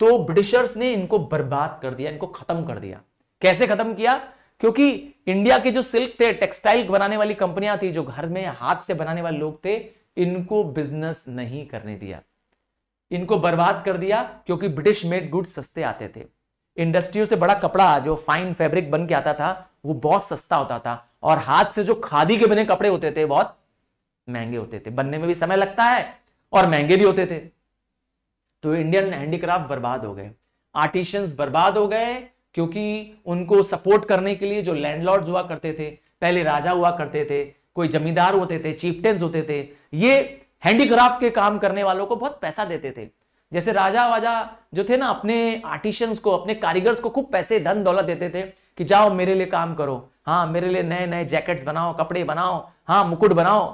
तो ब्रिटिशर्स ने इनको बर्बाद कर दिया इनको खत्म कर दिया कैसे खत्म किया क्योंकि इंडिया के जो सिल्क थे टेक्सटाइल बनाने वाली कंपनियां थी जो घर में हाथ से बनाने वाले लोग थे इनको बिजनेस नहीं करने दिया इनको बर्बाद कर दिया क्योंकि ब्रिटिश मेड गुड्स सस्ते आते थे इंडस्ट्रियों से बड़ा कपड़ा जो फाइन फैब्रिक बन के आता था वो बहुत सस्ता होता था और हाथ से जो खादी के बने कपड़े होते थे बहुत महंगे होते थे बनने में भी समय लगता है और महंगे भी होते थे तो इंडियन हैंडीक्राफ्ट बर्बाद हो गए आर्टिशियंस बर्बाद हो गए क्योंकि उनको सपोर्ट करने के लिए जो लैंडलॉर्ड हुआ करते थे पहले राजा हुआ करते थे कोई जमींदार होते थे चीफटेंस होते थे ये हैंडीक्राफ्ट के काम करने वालों को बहुत पैसा देते थे जैसे राजा वाजा जो थे ना अपने आर्टिशंस को अपने कारीगर्स को खूब पैसे धन दौलत देते थे कि जाओ मेरे लिए काम करो हाँ मेरे लिए नए नए जैकेट्स बनाओ कपड़े बनाओ हाँ मुकुट बनाओ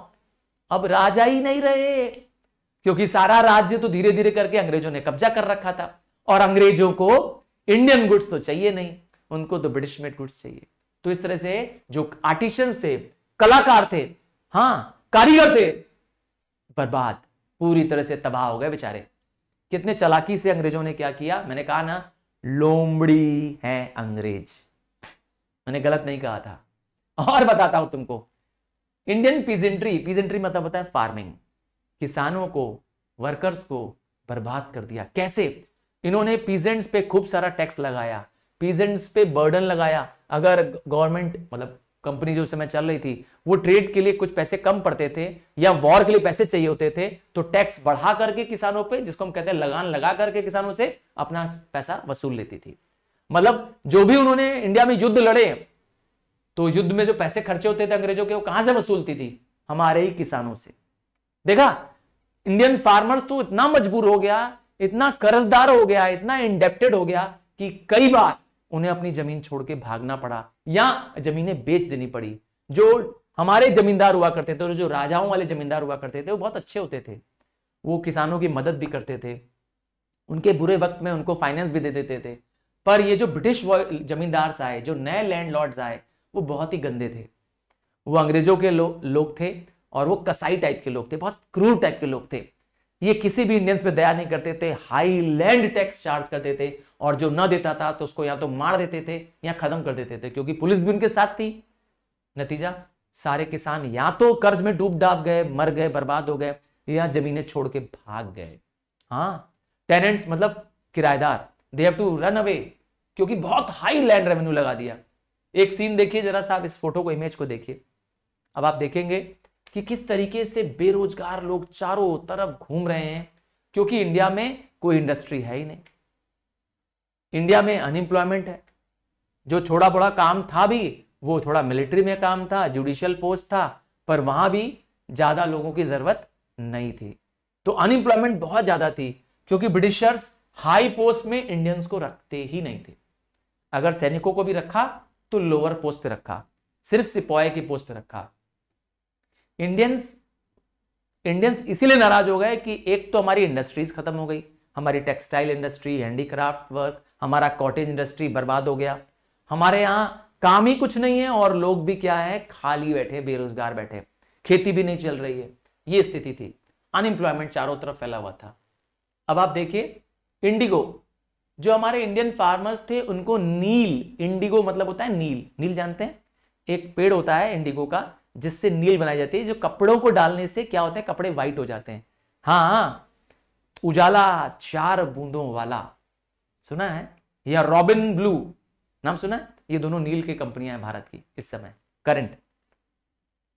अब राजा ही नहीं रहे क्योंकि सारा राज्य तो धीरे धीरे करके अंग्रेजों ने कब्जा कर रखा था और अंग्रेजों को इंडियन गुड्स तो चाहिए नहीं उनको तो ब्रिटिश मेड गुड्स चाहिए तो इस तरह से जो आर्टिशंस थे कलाकार थे हाँ कारीगर थे बर्बाद पूरी तरह से तबाह हो गए बेचारे कितने चलाकी से अंग्रेजों ने क्या किया मैंने कहा ना लोमड़ी है अंग्रेज मैंने गलत नहीं कहा था और बताता हूं तुमको इंडियन पीजेंट्री पीजेंट्री मतलब होता है फार्मिंग किसानों को वर्कर्स को बर्बाद कर दिया कैसे इन्होंने पीजेंट्स पे खूब सारा टैक्स लगाया पीजेंट्स पे बर्डन लगाया अगर गवर्नमेंट मतलब कंपनी जो समय चल रही थी वो ट्रेड के लिए कुछ पैसे कम पड़ते थे या वॉर के लिए पैसे चाहिए होते थे तो टैक्स बढ़ा करके किसानों पे जिसको हम कहते हैं लगान लगा करके किसानों से अपना पैसा वसूल लेती थी मतलब जो भी उन्होंने इंडिया में युद्ध लड़े तो युद्ध में जो पैसे खर्चे होते थे अंग्रेजों के वो कहां से वसूलती थी हमारे ही किसानों से देखा इंडियन फार्मर्स तो इतना मजबूर हो गया इतना कर्जदार हो गया इतना इंडेप्टेड हो गया कि कई बार उन्हें अपनी जमीन छोड़ के भागना पड़ा या जमीनें बेच देनी पड़ी जो हमारे जमींदार हुआ करते थे और जो राजाओं वाले जमींदार हुआ करते थे वो बहुत अच्छे होते थे वो किसानों की मदद भी करते थे उनके बुरे वक्त में उनको फाइनेंस भी दे देते थे पर ये जो ब्रिटिश जमींदार आए जो नए लैंड लॉर्ड आए वो बहुत ही गंदे थे वो अंग्रेजों के लो, लोग थे और वो कसाई टाइप के लोग थे बहुत क्रूर टाइप के लोग थे ये किसी भी इंडियंस पे दया नहीं करते थे हाई लैंड टैक्स चार्ज करते थे और जो ना देता था तो उसको या तो मार देते थे या खत्म कर देते थे क्योंकि पुलिस भी उनके साथ थी नतीजा सारे किसान या तो कर्ज में डूब डाब गए मर गए बर्बाद हो गए या जमीनें छोड़ के भाग गए हाँ टेनेंट्स मतलब किराएदार they have to run away क्योंकि बहुत हाई लैंड रेवेन्यू लगा दिया एक सीन देखिए जरा साहब इस फोटो को इमेज को देखिए अब आप देखेंगे कि किस तरीके से बेरोजगार लोग चारों तरफ घूम रहे हैं क्योंकि इंडिया में कोई इंडस्ट्री है ही नहीं इंडिया में अनएम्प्लॉयमेंट है जो छोटा बड़ा काम था भी वो थोड़ा मिलिट्री में काम था जुडिशियल पोस्ट था पर वहां भी ज्यादा लोगों की जरूरत नहीं थी तो अनएम्प्लॉयमेंट बहुत ज्यादा थी क्योंकि ब्रिटिशर्स हाई पोस्ट में इंडियंस को रखते ही नहीं थे अगर सैनिकों को भी रखा तो लोअर पोस्ट पे रखा सिर्फ सिपाही की पोस्ट पे रखा इंडियंस इंडियंस इसीलिए नाराज हो गए कि एक तो हमारी इंडस्ट्रीज खत्म हो गई हमारी टेक्सटाइल इंडस्ट्री हैंडीक्राफ्ट वर्क हमारा कॉटेज इंडस्ट्री बर्बाद हो गया हमारे यहाँ काम ही कुछ नहीं है और लोग भी क्या है खाली बैठे बेरोजगार बैठे खेती भी नहीं चल रही है ये स्थिति थी अनएम्प्लॉयमेंट चारों तरफ फैला हुआ था अब आप देखिए इंडिगो जो हमारे इंडियन फार्मर्स थे उनको नील इंडिगो मतलब होता है नील नील जानते हैं एक पेड़ होता है इंडिगो का जिससे नील बनाई जाती है जो कपड़ों को डालने से क्या होता है कपड़े वाइट हो जाते हैं हाँ, हाँ उजाला चार बूंदों वाला सुना है या रॉबिन ब्लू नाम सुना है ये दोनों नील की कंपनियां हैं भारत की इस समय करंट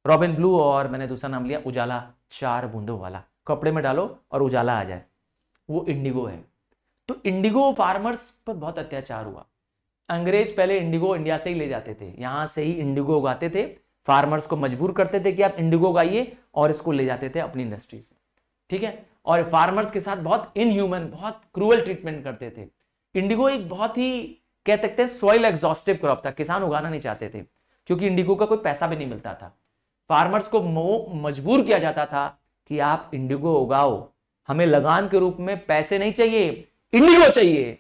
रॉबिन ब्लू और मैंने दूसरा नाम लिया उजाला चार बूंदों वाला कपड़े में डालो और उजाला आ जाए वो इंडिगो है तो इंडिगो फार्मर्स पर बहुत अत्याचार हुआ अंग्रेज पहले इंडिगो इंडिया से ही ले जाते थे यहां से ही इंडिगो उगाते थे फार्मर्स को मजबूर करते थे कि आप इंडिगो उगाइए और इसको ले जाते थे अपनी इंडस्ट्रीज में ठीक है और फार्मर्स के साथ बहुत इनह्यूमन बहुत क्रूअल ट्रीटमेंट करते थे इंडिगो एक बहुत ही कह सकते हैं सॉइल एग्जॉस्टिव क्रॉप था किसान उगाना नहीं चाहते थे क्योंकि इंडिगो का कोई पैसा भी नहीं मिलता था फार्मर्स को मजबूर किया जाता था कि आप इंडिगो उगाओ हमें लगान के रूप में पैसे नहीं चाहिए इंडिगो चाहिए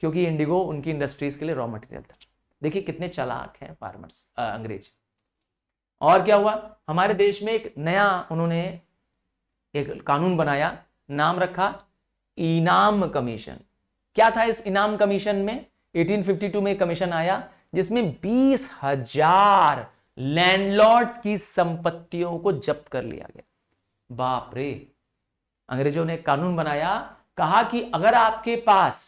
क्योंकि इंडिगो उनकी इंडस्ट्रीज के लिए रॉ मटेरियल था देखिए कितने चलाक हैं फार्मर्स अंग्रेज और क्या हुआ हमारे देश में एक नया उन्होंने एक कानून बनाया नाम रखा इनाम कमीशन क्या था इस इनाम कमीशन में 1852 में कमीशन आया जिसमें बीस हजार लैंडलॉर्ड्स की संपत्तियों को जब्त कर लिया गया बाप रे अंग्रेजों ने कानून बनाया कहा कि अगर आपके पास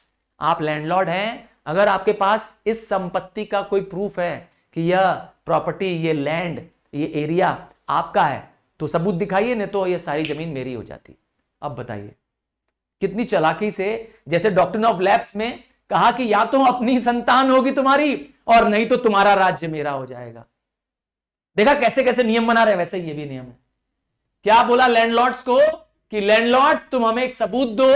आप लैंडलॉर्ड हैं अगर आपके पास इस संपत्ति का कोई प्रूफ है कि यह प्रॉपर्टी ये लैंड ये एरिया आपका है तो सबूत दिखाइए नहीं तो ये सारी जमीन मेरी हो जाती अब बताइए कितनी चलाकी से जैसे डॉक्टर ऑफ लैब्स में कहा कि या तो अपनी संतान होगी तुम्हारी और नहीं तो तुम्हारा राज्य मेरा हो जाएगा देखा कैसे कैसे नियम बना रहे वैसे ये भी नियम है क्या बोला लैंडलॉर्ड्स को कि लैंडलॉर्ड्स तुम हमें एक सबूत दो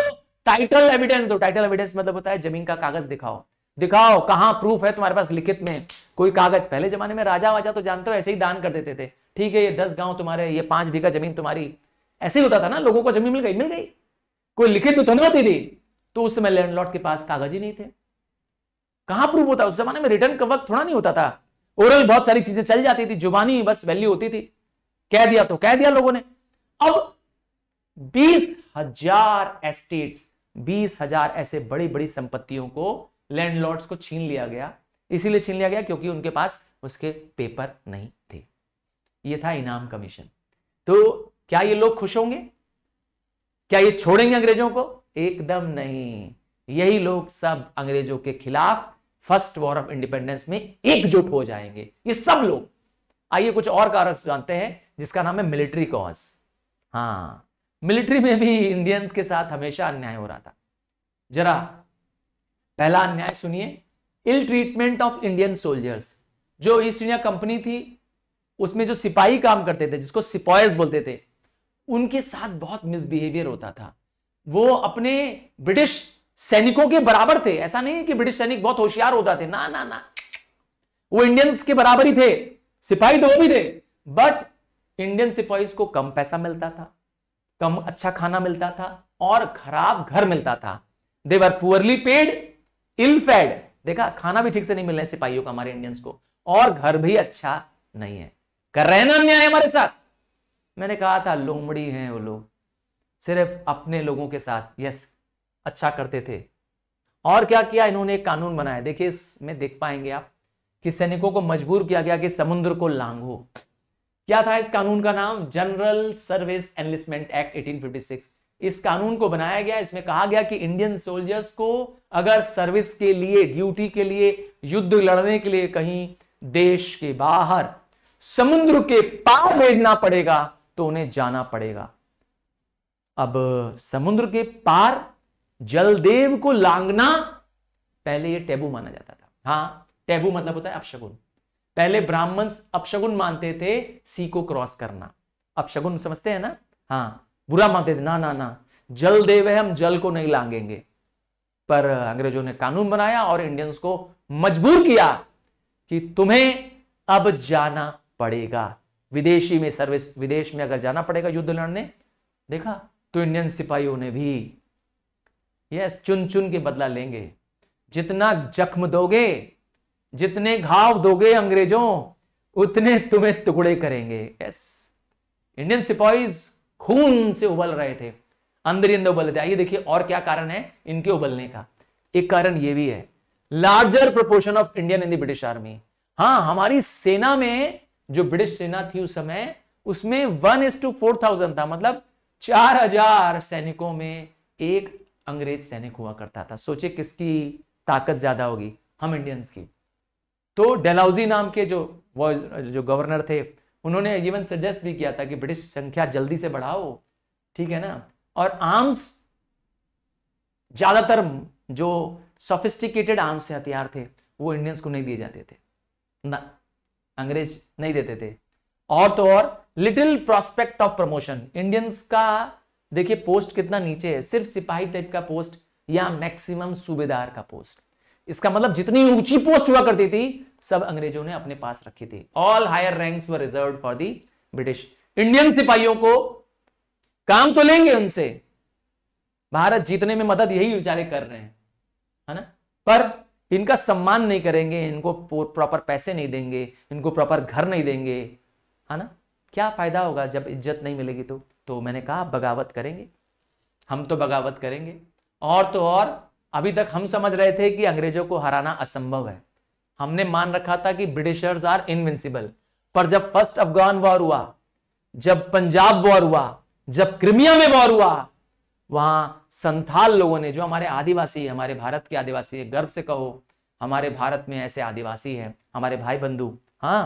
टाइटल एविडेंस दो टाइटल एविडेंस मतलब होता है जमीन का कागज दिखाओ दिखाओ कहां प्रूफ है तुम्हारे पास लिखित में कोई कागज पहले जमाने में राजा वाजा तो जानते हो ऐसे ही दान कर देते थे ठीक है ये दस गांव तुम्हारे ये पांच बीघा जमीन तुम्हारी ऐसे ही होता था ना लोगों को जमीन मिल गई मिल गई कोई लिखित तो थोड़ी होती थी तो उस समय लैंडलॉर्ड के पास कागज ही नहीं थे कहां प्रूफ होता उस जमाने में रिटर्न का वक्त थोड़ा नहीं होता था ओरल बहुत सारी चीजें चल जाती थी जुबानी बस वैल्यू होती थी कह दिया तो कह दिया लोगों ने अब बीस हजार एस्टेट्स बीस हजार ऐसे बड़ी बड़ी संपत्तियों को लैंडलॉर्ड्स को छीन लिया गया इसीलिए छीन लिया गया क्योंकि उनके पास उसके पेपर नहीं थे ये था इनाम कमीशन तो क्या ये लोग खुश होंगे क्या ये छोड़ेंगे अंग्रेजों को एकदम नहीं यही लोग सब अंग्रेजों के खिलाफ फर्स्ट वॉर ऑफ इंडिपेंडेंस में एकजुट हो जाएंगे ये सब लोग आइए कुछ और कारण जानते हैं जिसका नाम है मिलिट्री कॉज हाँ मिलिट्री में भी इंडियंस के साथ हमेशा अन्याय हो रहा था जरा पहला अन्याय सुनिए ill treatment of Indian soldiers जो ईस्ट इंडिया कंपनी थी उसमें जो सिपाही काम करते थे जिसको सिपाइस बोलते थे उनके साथ बहुत मिसबिहेवियर होता था वो अपने ब्रिटिश सैनिकों के बराबर थे ऐसा नहीं है कि ब्रिटिश सैनिक बहुत होशियार होता थे ना ना ना वो इंडियंस के बराबर ही थे सिपाही तो वो भी थे बट इंडियन सिपाही को कम पैसा मिलता था कम अच्छा खाना मिलता था और खराब घर मिलता था they were poorly paid ill fed देखा खाना भी ठीक से नहीं मिल रहा है सिपाहियों का हमारे इंडियंस को और घर भी अच्छा नहीं है कर रहे ना अन्याय हमारे साथ मैंने कहा था लोमड़ी हैं वो लोग सिर्फ अपने लोगों के साथ यस अच्छा करते थे और क्या किया इन्होंने एक कानून बनाया देखिए इसमें देख पाएंगे आप कि सैनिकों को मजबूर किया गया कि समुद्र को लांघो क्या था इस कानून का नाम जनरल सर्विस एनलिस्टमेंट एक्ट 1856 इस कानून को बनाया गया इसमें कहा गया कि इंडियन सोल्जर्स को अगर सर्विस के लिए ड्यूटी के लिए युद्ध लड़ने के लिए कहीं देश के बाहर समुद्र के पार भेजना पड़ेगा तो उन्हें जाना पड़ेगा अब समुद्र के पार जलदेव को लांगना पहले ये टैबू माना जाता था हाँ टैबू मतलब होता है अपशगुन पहले ब्राह्मण अपशगुन मानते थे सी को क्रॉस करना अपशगुन समझते हैं ना हाँ बुरा मानते थे ना ना ना जल देवे हम जल को नहीं लांगेंगे पर अंग्रेजों ने कानून बनाया और इंडियंस को मजबूर किया कि तुम्हें अब जाना पड़ेगा विदेशी में सर्विस विदेश में अगर जाना पड़ेगा युद्ध लड़ने देखा तो इंडियन सिपाहियों ने भी यस चुन चुन के बदला लेंगे जितना जख्म दोगे जितने घाव दोगे अंग्रेजों उतने तुम्हें टुकड़े करेंगे यस इंडियन सिपाहीज खून से उबल रहे थे अंदर ही अंदर उबल थे आइए देखिए और क्या कारण है इनके उबलने का एक कारण यह भी है larger proportion of Indian in the British army हाँ हमारी सेना में जो ब्रिटिश सेना थी उस समय उसमें one is to four thousand था मतलब चार हजार सैनिकों में एक अंग्रेज सैनिक हुआ करता था सोचे किसकी ताकत ज्यादा होगी हम इंडियंस की तो डेलाउजी नाम के जो जो गवर्नर थे उन्होंने इवन सजेस्ट भी किया था कि ब्रिटिश संख्या जल्दी से बढ़ाओ ठीक है ना और आर्म्स ज्यादातर जो सोफिस्टिकेटेड आर्म्स हथियार थे वो इंडियंस को नहीं दिए जाते थे ना अंग्रेज नहीं देते थे और तो और little prospect of promotion Indians का देखिए पोस्ट कितना नीचे है सिर्फ सिपाही टाइप का पोस्ट या मैक्सिमम सूबेदार का पोस्ट इसका मतलब जितनी ऊंची पोस्ट हुआ करती थी सब अंग्रेजों ने अपने पास रखी थी all higher ranks were reserve for the British Indian सिपाहियों को काम तो लेंगे उनसे भारत जीतने में मदद यही विचारे कर रहे हैं है ना पर इनका सम्मान नहीं करेंगे इनको प्रॉपर पैसे नहीं देंगे इनको प्रॉपर घर नहीं देंगे है ना क्या फायदा होगा जब इज्जत नहीं मिलेगी तो तो मैंने कहा बगावत करेंगे हम तो बगावत करेंगे और तो और अभी तक हम समझ रहे थे कि अंग्रेजों को हराना असंभव है हमने मान रखा था कि ब्रिटिशर्स आर इनविंसिबल पर जब फर्स्ट अफगान वॉर हुआ जब पंजाब वॉर हुआ जब क्रिमिया में वॉर हुआ वहां संथाल लोगों ने जो हमारे आदिवासी हमारे भारत के आदिवासी है गर्व से कहो हमारे भारत में ऐसे आदिवासी हैं हमारे भाई बंधु हाँ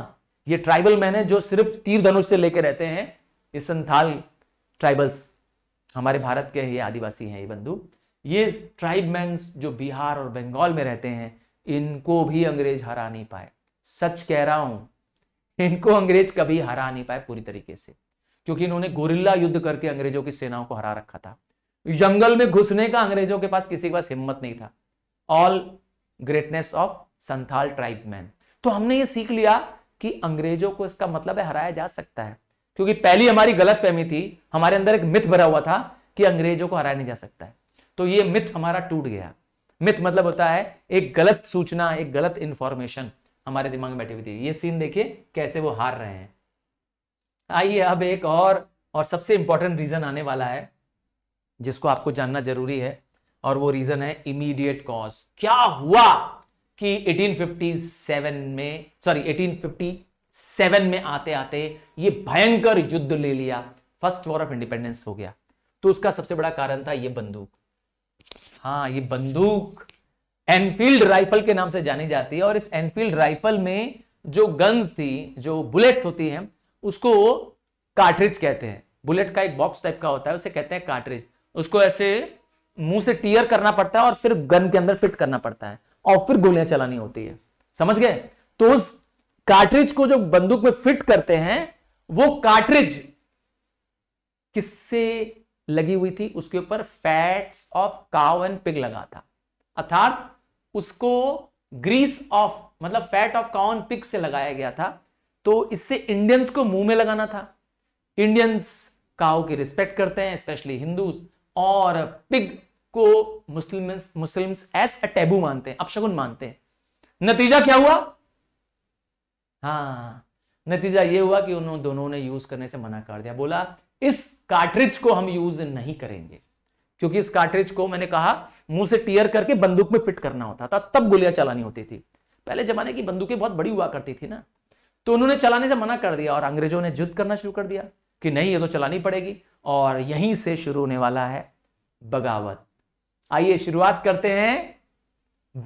ये ट्राइबल मैन है जो सिर्फ तीर धनुष से लेके रहते हैं ये संथाल ट्राइबल्स हमारे भारत के ये आदिवासी हैं ये बंधु ये ट्राइब मैं जो बिहार और बंगाल में रहते हैं इनको भी अंग्रेज हरा नहीं पाए सच कह रहा हूं इनको अंग्रेज कभी हरा नहीं पाए पूरी तरीके से क्योंकि इन्होंने गोरिल्ला युद्ध करके अंग्रेजों की सेनाओं को हरा रखा था जंगल में घुसने का अंग्रेजों के पास किसी के पास हिम्मत नहीं था all greatness of Santhal tribe man तो हमने ये सीख लिया कि अंग्रेजों को इसका मतलब है हराया जा सकता है क्योंकि पहली हमारी गलत फहमी थी हमारे अंदर एक मिथ भरा हुआ था कि अंग्रेजों को हराया नहीं जा सकता है तो ये मिथ हमारा टूट गया मिथ मतलब होता है एक गलत सूचना एक गलत इंफॉर्मेशन हमारे दिमाग में बैठी हुई थी ये सीन देखिए कैसे वो हार रहे हैं आइए अब एक और और सबसे इंपॉर्टेंट रीजन आने वाला है जिसको आपको जानना जरूरी है और वो रीजन है इमीडिएट कॉज क्या हुआ कि 1857 में सॉरी 1857 में आते आते ये भयंकर युद्ध ले लिया फर्स्ट वॉर ऑफ इंडिपेंडेंस हो गया तो उसका सबसे बड़ा कारण था ये बंदूक हाँ ये बंदूक एनफील्ड राइफल के नाम से जानी जाती है और इस एनफील्ड राइफल में जो गन्स थी जो बुलेट होती हैं उसको कार्ट्रिज कहते हैं बुलेट का एक बॉक्स टाइप का होता है उसे कहते हैं कार्ट्रिज उसको ऐसे मुंह से टीयर करना पड़ता है और फिर गन के अंदर फिट करना पड़ता है और फिर गोलियां चलानी होती है समझ गए तो उस कार्ट्रिज को जो बंदूक में फिट करते हैं वो कार्ट्रिज किससे लगी हुई थी उसके ऊपर fats of cow and pig लगा था अर्थात उसको ग्रीस ऑफ मतलब fat of cow and pig से लगाया गया था तो इससे इंडियंस को मुंह में लगाना था इंडियंस काउ की रिस्पेक्ट करते हैं स्पेशली हिंदूज और पिग को Muslim Muslims as a taboo मानते हैं अपशगुन मानते हैं नतीजा क्या हुआ हाँ नतीजा ये हुआ कि उन्होंने दोनों ने यूज करने से मना कर दिया बोला इस कार्ट्रिज को हम यूज नहीं करेंगे क्योंकि इस कार्ट्रिज को मैंने कहा मुंह से टीयर करके बंदूक में फिट करना होता था तब गोलियां चलानी होती थी पहले जमाने की बंदूकें बहुत बड़ी हुआ करती थी ना तो उन्होंने चलाने से मना कर दिया और अंग्रेजों ने युद्ध करना शुरू कर दिया कि नहीं ये तो चलानी पड़ेगी और यहीं से शुरू होने वाला है बगावत आइए शुरुआत करते हैं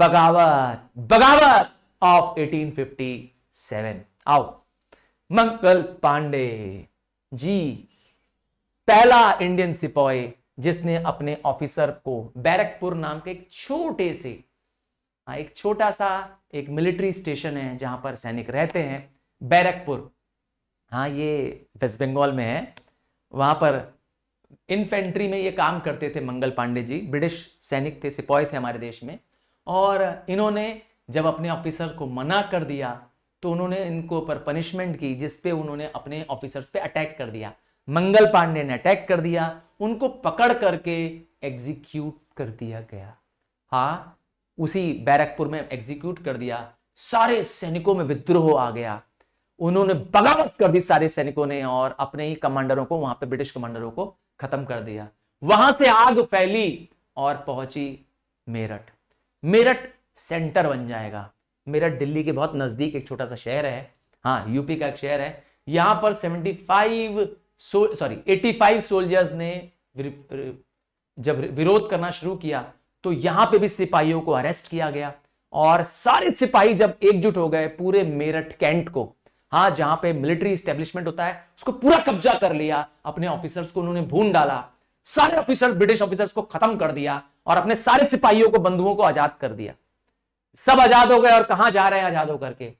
बगावत बगावत ऑफ 1857 आओ मंगल पांडे जी पहला इंडियन सिपाही जिसने अपने ऑफिसर को बैरकपुर नाम के एक छोटे से हाँ, एक छोटा सा एक मिलिट्री स्टेशन है जहां पर सैनिक रहते हैं बैरकपुर हाँ ये वेस्ट बंगाल में है वहां पर इन्फेंट्री में ये काम करते थे मंगल पांडे जी ब्रिटिश सैनिक थे सिपाही थे हमारे देश में और इन्होंने जब अपने ऑफिसर को मना कर दिया तो उन्होंने इनको पर पनिशमेंट की जिसपे उन्होंने अपने ऑफिसर्स पे अटैक कर दिया मंगल पांडे ने अटैक कर दिया उनको पकड़ करके एग्जीक्यूट कर दिया गया हाँ उसी बैरकपुर में एग्जीक्यूट कर दिया सारे सैनिकों में विद्रोह आ गया उन्होंने बगावत कर दी सारे सैनिकों ने और अपने ही कमांडरों को वहां पे ब्रिटिश कमांडरों को खत्म कर दिया वहां से आग फैली और पहुंची मेरठ मेरठ सेंटर बन जाएगा मेरठ दिल्ली के बहुत नजदीक एक छोटा सा शहर है हाँ यूपी का एक शहर है यहां पर seventy sorry eighty five soldiers ने जब विरोध करना शुरू किया तो यहां पे भी सिपाहियों को अरेस्ट किया गया और सारे सिपाही जब एकजुट हो गए पूरे मेरठ कैंट को हाँ जहां पे मिलिट्री स्टेब्लिशमेंट होता है उसको पूरा कब्जा कर लिया अपने ऑफिसर्स को उन्होंने भून डाला सारे ऑफिसर्स ब्रिटिश ऑफिसर्स को खत्म कर दिया और अपने सारे सिपाहियों को बंधुओं को आजाद कर दिया सब आजाद हो गए और कहा जा रहे हैं आजाद होकर के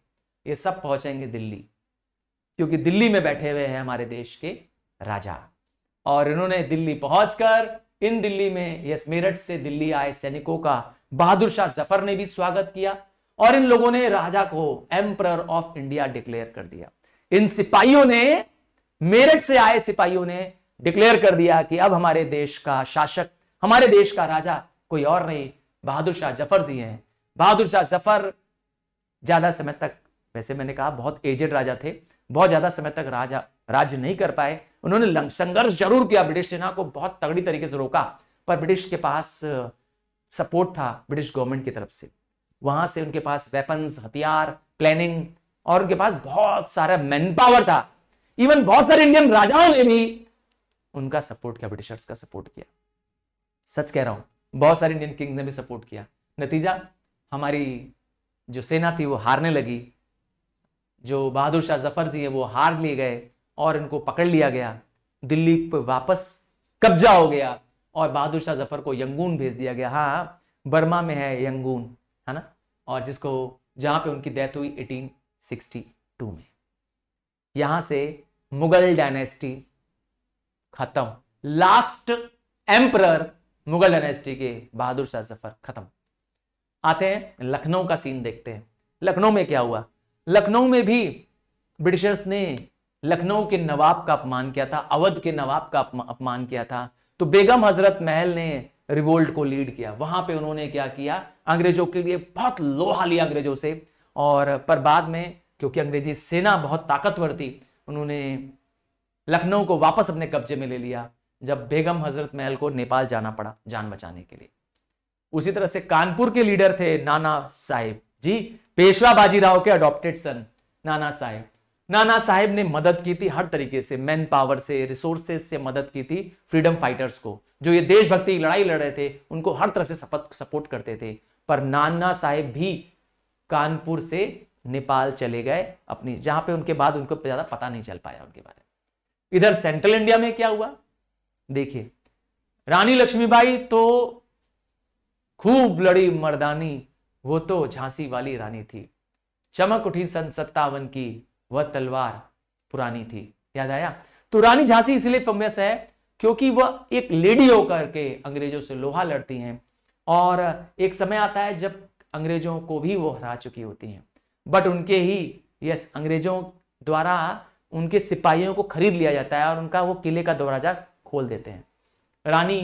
ये सब पहुंचेंगे दिल्ली क्योंकि दिल्ली में बैठे हुए हैं हमारे देश के राजा और इन्होंने दिल्ली पहुंचकर इन दिल्ली में यस मेरठ से दिल्ली आए सैनिकों का बहादुर शाह जफर ने भी स्वागत किया और इन लोगों ने राजा को एम्पर ऑफ इंडिया डिक्लेयर कर दिया इन सिपाहियों ने मेरठ से आए सिपाहियों ने डिक्लेयर कर दिया कि अब हमारे देश का शासक हमारे देश का राजा कोई और नहीं बहादुर शाह जफर दिए हैं बहादुर शाह जफर ज्यादा समय तक वैसे मैंने कहा बहुत एजेड राजा थे बहुत ज्यादा समय तक राजा राज्य नहीं कर पाए उन्होंने संघर्ष जरूर किया ब्रिटिश सेना को बहुत तगड़ी तरीके से रोका पर ब्रिटिश के पास सपोर्ट था ब्रिटिश गवर्नमेंट की तरफ से वहां से उनके पास वेपन्स हथियार प्लानिंग और उनके पास बहुत सारा मैन पावर था इवन बहुत सारे इंडियन राजाओं ने भी उनका सपोर्ट किया ब्रिटिशर्स का सपोर्ट किया सच कह रहा हूं बहुत सारे इंडियन किंग्स ने भी सपोर्ट किया नतीजा हमारी जो सेना थी वो हारने लगी जो बहादुर शाह जफर जी है वो हार लिए गए और इनको पकड़ लिया गया दिल्ली पर वापस कब्जा हो गया और बहादुर शाह जफर को यंगून भेज दिया गया हाँ बर्मा में है यंगून है ना और जिसको जहाँ पे उनकी डेथ हुई 1862 में यहाँ से मुगल डायनेस्टी खत्म लास्ट एम्प्रर मुगल डायनेस्टी के बहादुर शाह जफर खत्म आते हैं लखनऊ का सीन देखते हैं लखनऊ में क्या हुआ लखनऊ में भी ब्रिटिशर्स ने लखनऊ के नवाब का अपमान किया था अवध के नवाब का अपमान किया था तो बेगम हजरत महल ने रिवोल्ट को लीड किया वहां पे उन्होंने क्या किया अंग्रेजों के लिए बहुत लोहा लिया अंग्रेजों से और पर बाद में क्योंकि अंग्रेजी सेना बहुत ताकतवर थी उन्होंने लखनऊ को वापस अपने कब्जे में ले लिया जब बेगम हजरत महल को नेपाल जाना पड़ा जान बचाने के लिए उसी तरह से कानपुर के लीडर थे नाना साहेब जी पेशवा बाजीराव के अडॉप्टेड सन नाना साहेब नाना साहेब ने मदद की थी हर तरीके से मैन पावर से रिसोर्सेज से मदद की थी फ्रीडम फाइटर्स को जो ये देशभक्ति की लड़ाई लड़ रहे थे उनको हर तरह से सपत सपोर्ट करते थे पर नाना साहेब भी कानपुर से नेपाल चले गए अपनी जहां पे उनके बाद उनको ज्यादा पता नहीं चल पाया उनके बारे में इधर सेंट्रल इंडिया में क्या हुआ देखिए रानी लक्ष्मीबाई तो खूब लड़ी मर्दानी वो तो झांसी वाली रानी थी चमक उठी सन सत्तावन की वह तलवार पुरानी थी याद आया तो रानी झांसी इसलिए फेमस है क्योंकि वह एक लेडी होकर के अंग्रेजों से लोहा लड़ती हैं और एक समय आता है जब अंग्रेजों को भी वो हरा चुकी होती हैं बट उनके ही यस अंग्रेजों द्वारा उनके सिपाहियों को खरीद लिया जाता है और उनका वो किले का दरवाजा खोल देते हैं रानी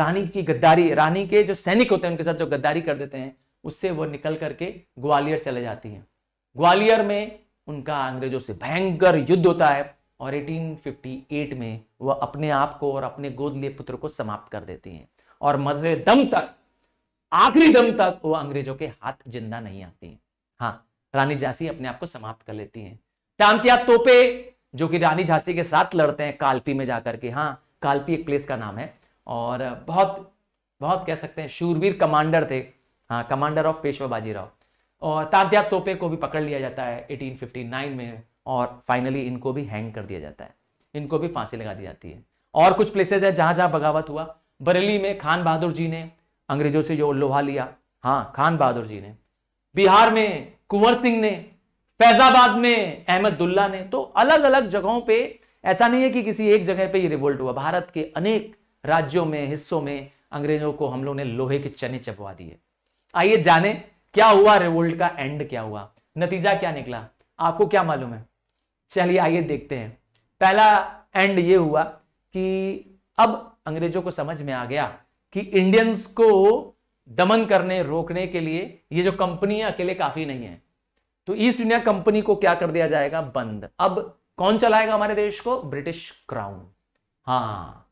रानी की गद्दारी रानी के जो सैनिक होते हैं उनके साथ जो गद्दारी कर देते हैं उससे वो निकल करके ग्वालियर चले जाती हैं ग्वालियर में उनका अंग्रेजों से भयंकर युद्ध होता है और 1858 में वह अपने आप को और अपने गोद लिए पुत्र को समाप्त कर देती हैं और मजरे दम तक आखिरी दम तक वह अंग्रेजों के हाथ जिंदा नहीं आती हैं हाँ रानी झांसी अपने आप को समाप्त कर लेती हैं टांतिया तोपे जो कि रानी झांसी के साथ लड़ते हैं कालपी में जाकर के हाँ कालपी एक प्लेस का नाम है और बहुत बहुत कह सकते हैं शूरवीर कमांडर थे हाँ कमांडर ऑफ पेशवा बाजीराव और तात्या तोपे को भी पकड़ लिया जाता है 1859 में और फाइनली इनको भी हैंग कर दिया जाता है इनको भी फांसी लगा दी जाती है और कुछ प्लेसेस है जहां जहाँ बगावत हुआ बरेली में खान बहादुर जी ने अंग्रेजों से जो लोहा लिया हाँ खान बहादुर जी ने बिहार में कुंवर सिंह ने फैजाबाद में अहमदुल्ला ने तो अलग अलग जगहों पे ऐसा नहीं है कि किसी एक जगह पे ये रिवोल्ट हुआ भारत के अनेक राज्यों में हिस्सों में अंग्रेजों को हम लोग ने लोहे के चने चबवा दिए आइए जाने क्या हुआ रिवोल्ट का एंड क्या हुआ नतीजा क्या निकला आपको क्या मालूम है चलिए आइए देखते हैं पहला एंड ये हुआ कि अब अंग्रेजों को समझ में आ गया कि इंडियंस को दमन करने रोकने के लिए ये जो है अकेले काफी नहीं है तो ईस्ट इंडिया कंपनी को क्या कर दिया जाएगा बंद अब कौन चलाएगा हमारे देश को ब्रिटिश क्राउन हाँ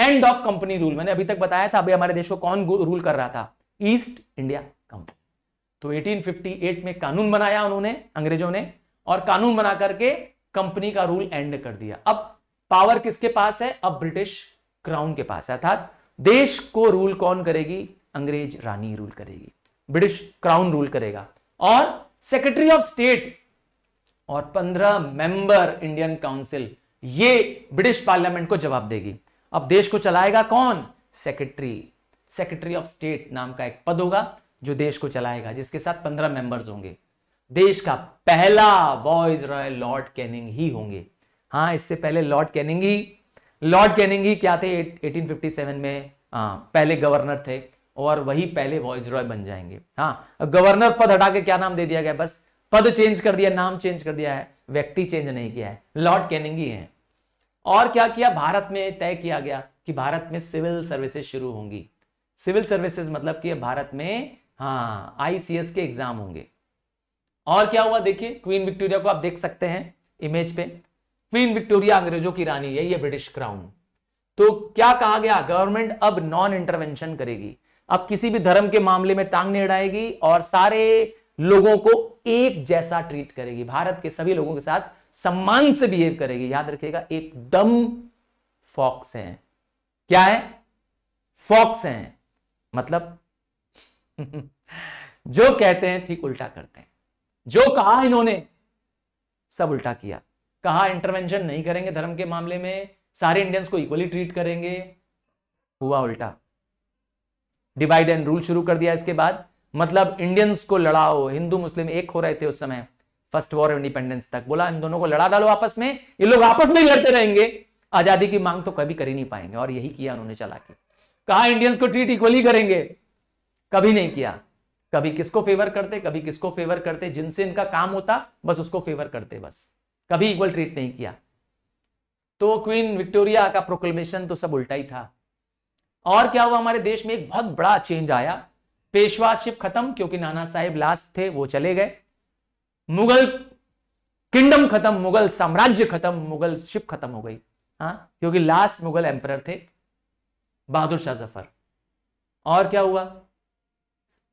एंड ऑफ कंपनी रूल मैंने अभी तक बताया था अभी हमारे देश को कौन रूल कर रहा था ईस्ट इंडिया तो 1858 में कानून बनाया उन्होंने अंग्रेजों ने और कानून बना करके कंपनी का रूल एंड कर दिया अब पावर किसके पास है अब ब्रिटिश क्राउन के पास है अर्थात देश को रूल कौन करेगी अंग्रेज रानी रूल करेगी ब्रिटिश क्राउन रूल करेगा और सेक्रेटरी ऑफ स्टेट और 15 मेंबर इंडियन काउंसिल ये ब्रिटिश पार्लियामेंट को जवाब देगी अब देश को चलाएगा कौन सेक्रेटरी सेक्रेटरी ऑफ स्टेट नाम का एक पद होगा जो देश को चलाएगा जिसके साथ पंद्रह मेंबर्स होंगे देश का पहला बॉयज रॉयल लॉर्ड कैनिंग ही होंगे हाँ इससे पहले लॉर्ड कैनिंग ही लॉर्ड कैनिंग ही क्या थे 1857 में आ, पहले गवर्नर थे और वही पहले वॉइस रॉय बन जाएंगे हाँ गवर्नर पद हटा के क्या नाम दे दिया गया बस पद चेंज कर दिया नाम चेंज कर दिया है व्यक्ति चेंज नहीं किया है लॉर्ड कैनिंग ही है और क्या किया भारत में तय किया गया कि भारत में सिविल सर्विसेज शुरू होंगी सिविल सर्विसेज मतलब कि भारत में हाँ आईसीएस के एग्जाम होंगे और क्या हुआ देखिए क्वीन विक्टोरिया को आप देख सकते हैं इमेज पे क्वीन विक्टोरिया अंग्रेजों की रानी है ये ब्रिटिश क्राउन तो क्या कहा गया गवर्नमेंट अब नॉन इंटरवेंशन करेगी अब किसी भी धर्म के मामले में टांग नहीं अड़ाएगी और सारे लोगों को एक जैसा ट्रीट करेगी भारत के सभी लोगों के साथ सम्मान से बिहेव करेगी याद रखिएगा एकदम फॉक्स हैं क्या है फॉक्स हैं मतलब जो कहते हैं ठीक उल्टा करते हैं जो कहा इन्होंने सब उल्टा किया कहा इंटरवेंशन नहीं करेंगे धर्म के मामले में सारे इंडियंस को इक्वली ट्रीट करेंगे हुआ उल्टा डिवाइड एंड रूल शुरू कर दिया इसके बाद मतलब इंडियंस को लड़ाओ हिंदू मुस्लिम एक हो रहे थे उस समय फर्स्ट वॉर इंडिपेंडेंस तक बोला इन दोनों को लड़ा डालो आपस में ये लोग आपस में लड़ते रहेंगे आजादी की मांग तो कभी कर ही नहीं पाएंगे और यही किया उन्होंने चला के कहा इंडियंस को ट्रीट इक्वली करेंगे कभी नहीं किया कभी किसको फेवर करते कभी किसको फेवर करते जिनसे इनका काम होता बस उसको फेवर करते बस कभी इक्वल ट्रीट नहीं किया तो क्वीन विक्टोरिया का प्रोक्लेमेशन तो सब उल्टा ही था और क्या हुआ हमारे देश में एक बहुत बड़ा चेंज आया पेशवाशिप खत्म क्योंकि नाना साहेब लास्ट थे वो चले गए मुगल किंगडम खत्म मुगल साम्राज्य खत्म मुगल शिप खत्म हो गई हाँ क्योंकि लास्ट मुगल एम्पर थे बहादुर शाह जफर और क्या हुआ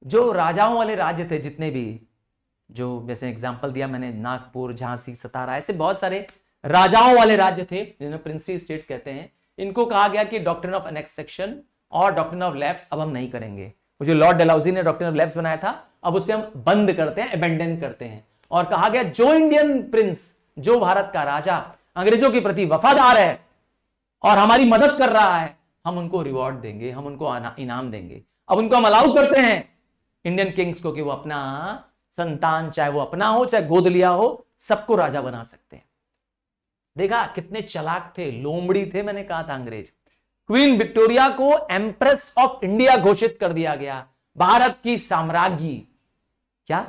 जो राजाओं वाले राज्य थे जितने भी जो जैसे एग्जाम्पल दिया मैंने नागपुर झांसी सतारा ऐसे बहुत सारे राजाओं वाले राज्य थे जिन्हें प्रिंसली स्टेट कहते हैं इनको कहा गया कि डॉक्टर ऑफ एनेक्सेक्शन और डॉक्टर ऑफ लैब्स अब हम नहीं करेंगे जो लॉर्ड डेलाउजी ने डॉक्टर ऑफ लैब्स बनाया था अब उसे हम बंद करते हैं अबेंडन करते हैं और कहा गया जो इंडियन प्रिंस जो भारत का राजा अंग्रेजों के प्रति वफादार है और हमारी मदद कर रहा है हम उनको रिवॉर्ड देंगे हम उनको इनाम देंगे अब उनको हम अलाउ करते हैं इंडियन किंग्स को कि वो अपना संतान चाहे वो अपना हो चाहे गोद लिया हो सबको राजा बना सकते हैं देखा कितने चलाक थे लोमड़ी थे मैंने कहा था अंग्रेज क्वीन विक्टोरिया को एम्प्रेस ऑफ इंडिया घोषित कर दिया गया भारत की साम्राज्ञी क्या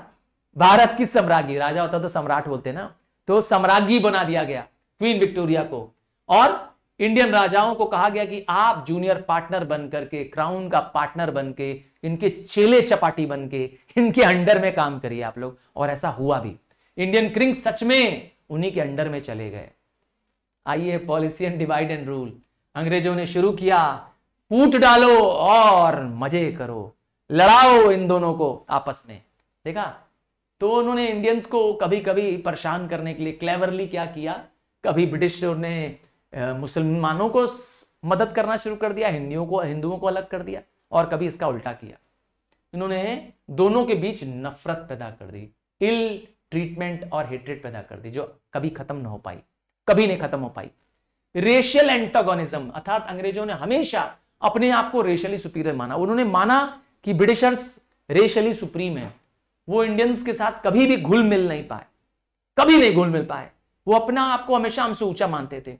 भारत की सम्राज्ञी राजा होता तो सम्राट बोलते ना तो सम्राज्ञी बना दिया गया क्वीन विक्टोरिया को और इंडियन राजाओं को कहा गया कि आप जूनियर पार्टनर बनकर के क्राउन का पार्टनर बन के इनके चेले चपाटी बन के इनके अंडर में काम करिए आप लोग और ऐसा हुआ भी इंडियन क्रिंग सच में उन्हीं के अंडर में चले गए आइए policy and divide and rule अंग्रेजों ने शुरू किया फूट डालो और मजे करो लड़ाओ इन दोनों को आपस में देखा तो उन्होंने इंडियंस को कभी कभी परेशान करने के लिए क्लेवरली क्या किया कभी ब्रिटिश ने मुसलमानों को मदद करना शुरू कर दिया हिंदियों को हिंदुओं को अलग कर दिया और कभी इसका उल्टा किया इन्होंने दोनों के बीच नफरत पैदा कर दी इल ट्रीटमेंट और हेट्रेट पैदा कर दी जो कभी खत्म ना हो पाई कभी नहीं खत्म हो पाई रेशियल एंटागोनिज्म अर्थात अंग्रेजों ने हमेशा अपने आप को रेशियली सुपीरियर माना उन्होंने माना कि ब्रिटिशर्स रेशियली सुप्रीम है वो इंडियंस के साथ कभी भी घुल मिल नहीं पाए कभी नहीं घुल मिल पाए वो अपना आपको हमेशा हमसे ऊंचा मानते थे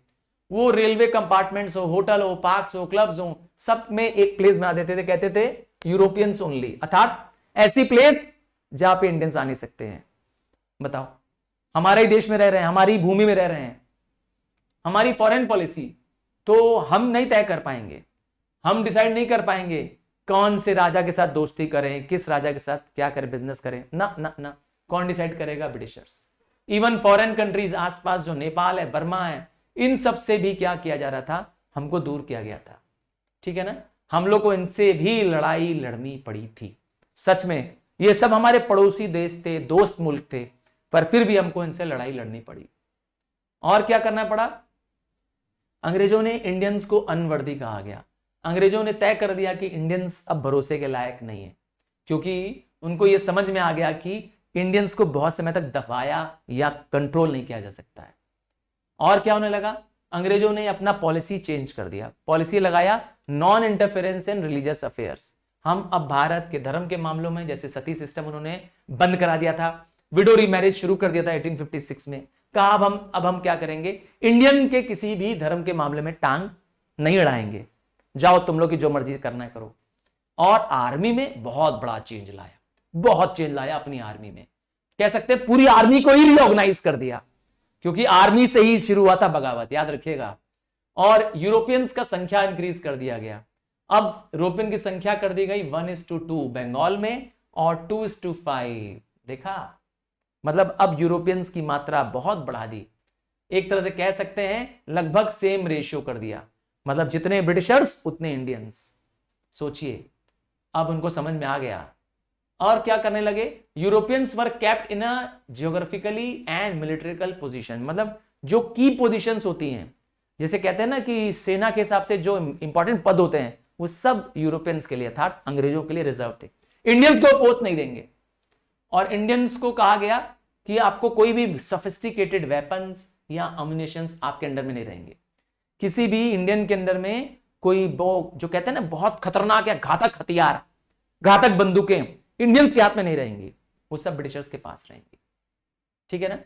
वो रेलवे कंपार्टमेंट्स हो होटल हो पार्क्स हो क्लब्स हो सब में एक प्लेस बना देते थे कहते थे यूरोपियंस ओनली अर्थात ऐसी प्लेस जहां पे इंडियंस आ नहीं सकते हैं बताओ हमारे ही देश में रह रहे हैं हमारी भूमि में रह रहे हैं हमारी फॉरेन पॉलिसी तो हम नहीं तय कर पाएंगे हम डिसाइड नहीं कर पाएंगे कौन से राजा के साथ दोस्ती करें किस राजा के साथ क्या करें बिजनेस करें ना ना ना कौन डिसाइड करेगा ब्रिटिशर्स इवन फॉरेन कंट्रीज आसपास जो नेपाल है बर्मा है इन सब से भी क्या किया जा रहा था हमको दूर किया गया था ठीक है ना हम लोग को इनसे भी लड़ाई लड़नी पड़ी थी सच में ये सब हमारे पड़ोसी देश थे दोस्त मुल्क थे पर फिर भी हमको इनसे लड़ाई लड़नी पड़ी और क्या करना पड़ा अंग्रेजों ने इंडियंस को अनवर्दी कहा गया अंग्रेजों ने तय कर दिया कि इंडियंस अब भरोसे के लायक नहीं है क्योंकि उनको यह समझ में आ गया कि इंडियंस को बहुत समय तक दफाया या कंट्रोल नहीं किया जा सकता है और क्या होने लगा अंग्रेजों ने अपना पॉलिसी चेंज कर दिया पॉलिसी लगाया non interference in religious affairs हम अब भारत के धर्म के मामलों में जैसे सती सिस्टम उन्होंने बंद करा दिया था विडो रीमैरिज शुरू कर दिया था 1856 में कहा अब हम अब हम क्या करेंगे इंडियन के किसी भी धर्म के मामले में टांग नहीं अड़ाएंगे जाओ तुम लोग की जो मर्जी करना है करो और आर्मी में बहुत बड़ा चेंज लाया बहुत चेंज लाया अपनी आर्मी में कह सकते हैं पूरी आर्मी को ही रिओर्गनाइज कर दिया क्योंकि आर्मी से ही शुरू हुआ था बगावत याद रखिएगा और यूरोपियंस का संख्या इंक्रीज कर दिया गया अब यूरोपियन की संख्या कर दी गई one is to two Bengal में और टू इज टू फाइव देखा मतलब अब यूरोपियंस की मात्रा बहुत बढ़ा दी एक तरह से कह सकते हैं लगभग सेम रेशियो कर दिया मतलब जितने ब्रिटिशर्स उतने इंडियंस सोचिए अब उनको समझ में आ गया और क्या करने लगे Europeans were kept in a geographically and militarily position मतलब जो की पोजीशंस होती हैं जैसे कहते हैं ना कि सेना के हिसाब से जो इंपॉर्टेंट पद होते हैं वो सब यूरोपियंस के लिए अर्थात अंग्रेजों के लिए रिजर्व थे इंडियंस को पोस्ट नहीं देंगे और इंडियंस को कहा गया कि आपको कोई भी सोफिस्टिकेटेड वेपन्स या अम्यूनेशन आपके अंडर में नहीं रहेंगे किसी भी इंडियन के अंदर में कोई जो कहते हैं ना बहुत खतरनाक या घातक हथियार घातक बंदूकें इंडियंस के हाथ में नहीं रहेंगी वो सब ब्रिटिशर्स के पास रहेंगी ठीक है ना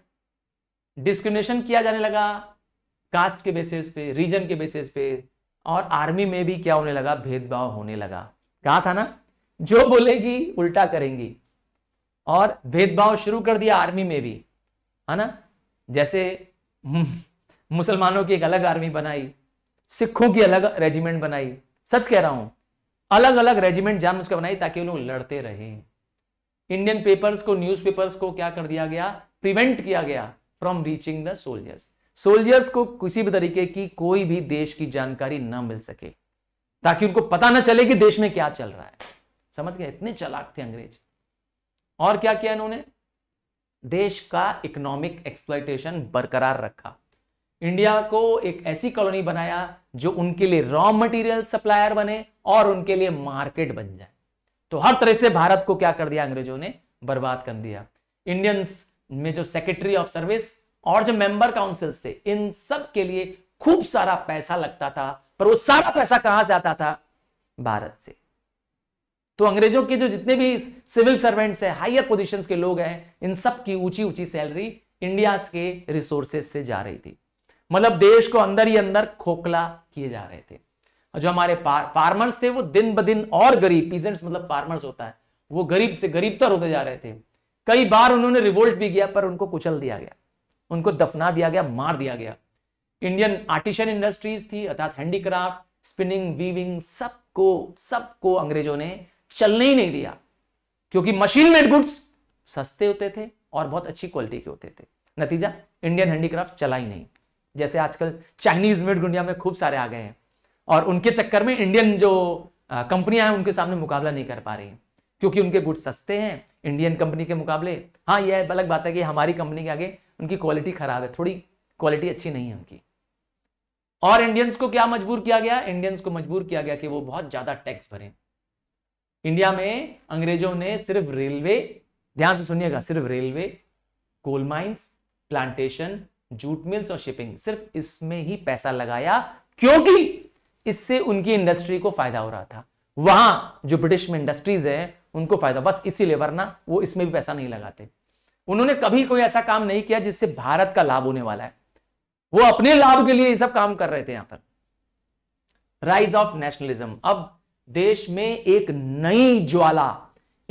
डिस्क्रिमिनेशन किया जाने लगा कास्ट के बेसिस पे रीजन के बेसिस पे और आर्मी में भी क्या होने लगा भेदभाव होने लगा कहा था ना जो बोलेगी उल्टा करेंगी और भेदभाव शुरू कर दिया आर्मी में भी है ना जैसे मुसलमानों की एक अलग आर्मी बनाई सिखों की अलग रेजिमेंट बनाई सच कह रहा हूं अलग अलग रेजिमेंट जान उसके बनाई ताकि वो लोग लड़ते रहे इंडियन पेपर्स को न्यूज़पेपर्स को क्या कर दिया गया प्रिवेंट किया गया from reaching the soldiers soldiers को किसी भी तरीके की कोई भी देश की जानकारी ना मिल सके ताकि उनको पता ना चले कि देश में क्या चल रहा है समझ गए इतने चलाक थे अंग्रेज और क्या किया इन्होंने देश का इकोनॉमिक एक्सप्लाइटेशन बरकरार रखा इंडिया को एक ऐसी कॉलोनी बनाया जो उनके लिए रॉ मटेरियल सप्लायर बने और उनके लिए मार्केट बन जाए तो हर तरह से भारत को क्या कर दिया अंग्रेजों ने बर्बाद कर दिया इंडियंस में जो सेक्रेटरी ऑफ सर्विस और जो मेंबर काउंसिल थे इन सब के लिए खूब सारा पैसा लगता था पर वो सारा पैसा कहां जाता था भारत से तो अंग्रेजों के जो जितने भी सिविल सर्वेंट्स हैं हायर पोजीशंस के लोग हैं इन सब की ऊंची ऊंची सैलरी इंडिया के रिसोर्सेस से जा रही थी मतलब देश को अंदर ही अंदर खोखला किए जा रहे थे और जो हमारे फार्मर्स थे वो दिन ब दिन और गरीब पीजेंट्स मतलब फार्मर्स होता है वो गरीब से गरीबतर तो होते जा रहे थे कई बार उन्होंने रिवोल्ट भी किया पर उनको कुचल दिया गया उनको दफना दिया गया मार दिया गया इंडियन आर्टिशन इंडस्ट्रीज थी अर्थात हैंडीक्राफ्ट स्पिनिंग वीविंग सबको सबको अंग्रेजों ने चलने ही नहीं दिया क्योंकि मशीन मेड गुड्स सस्ते होते थे और बहुत अच्छी क्वालिटी के होते थे नतीजा इंडियन हैंडीक्राफ्ट चला ही नहीं जैसे आजकल चाइनीज मेड गुंडिया में खूब सारे आ गए हैं और उनके चक्कर में इंडियन जो कंपनियां हैं उनके सामने मुकाबला नहीं कर पा रही हैं क्योंकि उनके गुड सस्ते हैं इंडियन कंपनी के मुकाबले हाँ यह अलग बात है कि हमारी कंपनी के आगे उनकी क्वालिटी खराब है थोड़ी क्वालिटी अच्छी नहीं है उनकी और इंडियंस को क्या मजबूर किया गया इंडियंस को मजबूर किया गया कि वो बहुत ज्यादा टैक्स भरें इंडिया में अंग्रेजों ने सिर्फ रेलवे ध्यान से सुनिएगा सिर्फ railway coal mines plantation jute mills और शिपिंग सिर्फ इसमें ही पैसा लगाया क्योंकि इससे उनकी इंडस्ट्री को फायदा हो रहा था वहां जो ब्रिटिश में इंडस्ट्रीज है उनको फायदा बस इसीलिए वरना वो इसमें भी पैसा नहीं लगाते उन्होंने कभी कोई ऐसा काम नहीं किया जिससे भारत का लाभ होने वाला है वो अपने लाभ के लिए ये सब काम कर रहे थे यहां पर राइज ऑफ नेशनलिज्म अब देश में एक नई ज्वाला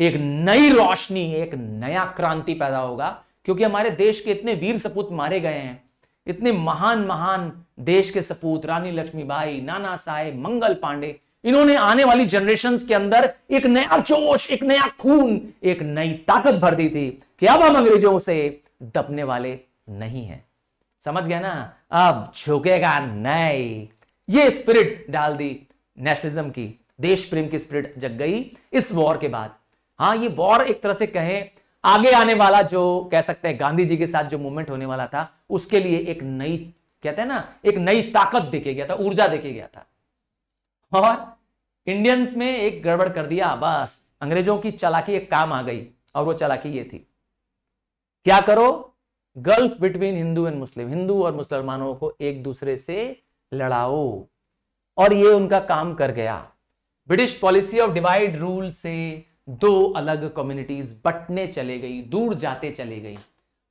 एक नई रोशनी एक नया क्रांति पैदा होगा क्योंकि हमारे देश के इतने वीर सपूत मारे गए हैं इतने महान महान देश के सपूत रानी लक्ष्मीबाई नाना साहेब मंगल पांडे इन्होंने आने वाली जनरेशन के अंदर एक नया जोश एक नया खून एक नई ताकत भर दी थी कि अब हम अंग्रेजों से दबने वाले नहीं हैं समझ गया ना अब झुकेगा नहीं ये स्पिरिट डाल दी नेशनलिज्म की देश प्रेम की स्पिरिट जग गई इस वॉर के बाद हाँ ये वॉर एक तरह से कहें आगे आने वाला जो कह सकते हैं गांधी जी के साथ जो मूवमेंट होने वाला था उसके लिए एक नई कहते हैं ना एक नई ताकत देखे गया था ऊर्जा देखे गया था और इंडियंस में एक गड़बड़ कर दिया बस अंग्रेजों की चलाकी एक काम आ गई और वो चलाकी ये थी क्या करो gulf between Hindu and Muslim Hindu और मुसलमानों को एक दूसरे से लड़ाओ और ये उनका काम कर गया British policy of divide rule से दो अलग कम्युनिटीज बटने चले गई दूर जाते चले गई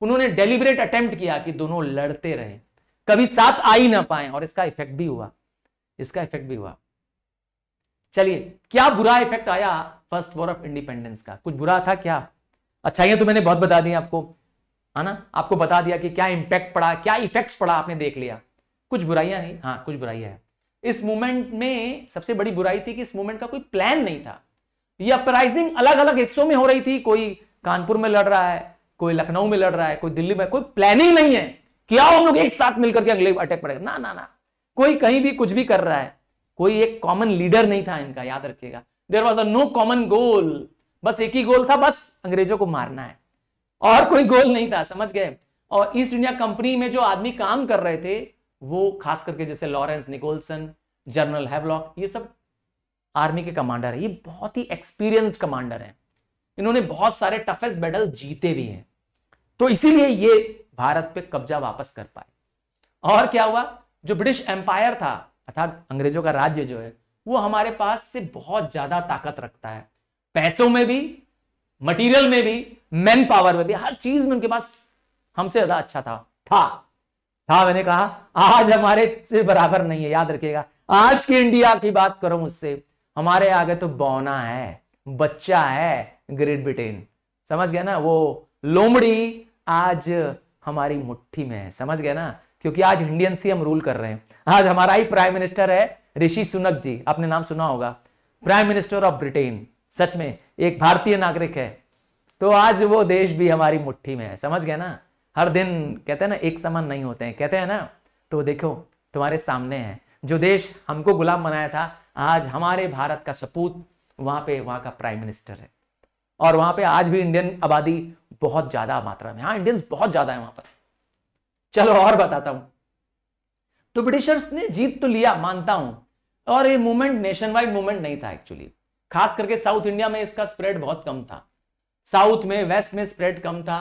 उन्होंने डेलिबरेट अटेम्प्ट किया कि दोनों लड़ते रहे कभी साथ आ ही ना पाए और इसका इफेक्ट भी हुआ इसका इफेक्ट भी हुआ चलिए क्या बुरा इफेक्ट आया फर्स्ट वॉर ऑफ इंडिपेंडेंस का कुछ बुरा था क्या अच्छाइयां तो मैंने बहुत बता दी आपको है ना आपको बता दिया कि क्या इंपैक्ट पड़ा क्या इफेक्ट्स पड़ा आपने देख लिया कुछ बुराइयां हैं हाँ कुछ बुराइयां हैं इस मूवमेंट में सबसे बड़ी बुराई थी कि इस मूवमेंट का कोई प्लान नहीं था ये अपराइजिंग अलग अलग हिस्सों में हो रही थी कोई कानपुर में लड़ रहा है कोई लखनऊ में लड़ रहा है कोई दिल्ली में कोई प्लानिंग नहीं है कि आओ हम लोग एक साथ मिलकर के अगले अटैक पड़ेगा ना ना ना कोई कहीं भी कुछ भी कर रहा है कोई एक कॉमन लीडर नहीं था इनका याद रखिएगा there was a no common goal बस एक ही गोल था बस अंग्रेजों को मारना है और कोई गोल नहीं था समझ गए और ईस्ट इंडिया कंपनी में जो आदमी काम कर रहे थे वो खास करके जैसे लॉरेंस निकोलसन जर्नल हैवलॉक ये सब आर्मी के कमांडर है ये बहुत ही एक्सपीरियंस्ड कमांडर हैं इन्होंने बहुत सारे टफेस्ट बैटल जीते भी हैं तो इसीलिए ये भारत पे कब्जा वापस कर पाए और क्या हुआ जो ब्रिटिश एम्पायर था अर्थात अंग्रेजों का राज्य जो है वो हमारे पास से बहुत ज्यादा ताकत रखता है पैसों में भी मटीरियल में भी मैन पावर में भी हर चीज में उनके पास हमसे ज्यादा अच्छा था था था मैंने कहा आज हमारे से बराबर नहीं है याद रखिएगा आज की इंडिया की बात करो मुझसे हमारे आगे तो बौना है बच्चा है ग्रेट ब्रिटेन समझ गया ना वो लोमड़ी आज हमारी मुट्ठी में है समझ गया ना क्योंकि आज इंडियन सी हम रूल कर रहे हैं आज हमारा ही प्राइम मिनिस्टर है ऋषि सुनक जी आपने नाम सुना होगा प्राइम मिनिस्टर ऑफ ब्रिटेन सच में एक भारतीय नागरिक है तो आज वो देश भी हमारी मुट्ठी में है समझ गया ना हर दिन कहते हैं ना एक समान नहीं होते हैं कहते हैं ना तो देखो तुम्हारे सामने है जो देश हमको गुलाम बनाया था आज हमारे भारत का सपूत वहां पे वहां का प्राइम मिनिस्टर है और वहां पे आज भी इंडियन आबादी बहुत ज्यादा मात्रा में हाँ इंडियंस बहुत ज्यादा है वहां पर चलो और बताता हूं तो ब्रिटिशर्स ने जीत तो लिया मानता हूं और ये मूवमेंट नेशन वाइड मूवमेंट नहीं था एक्चुअली खास करके साउथ इंडिया में इसका स्प्रेड बहुत कम था साउथ में वेस्ट में स्प्रेड कम था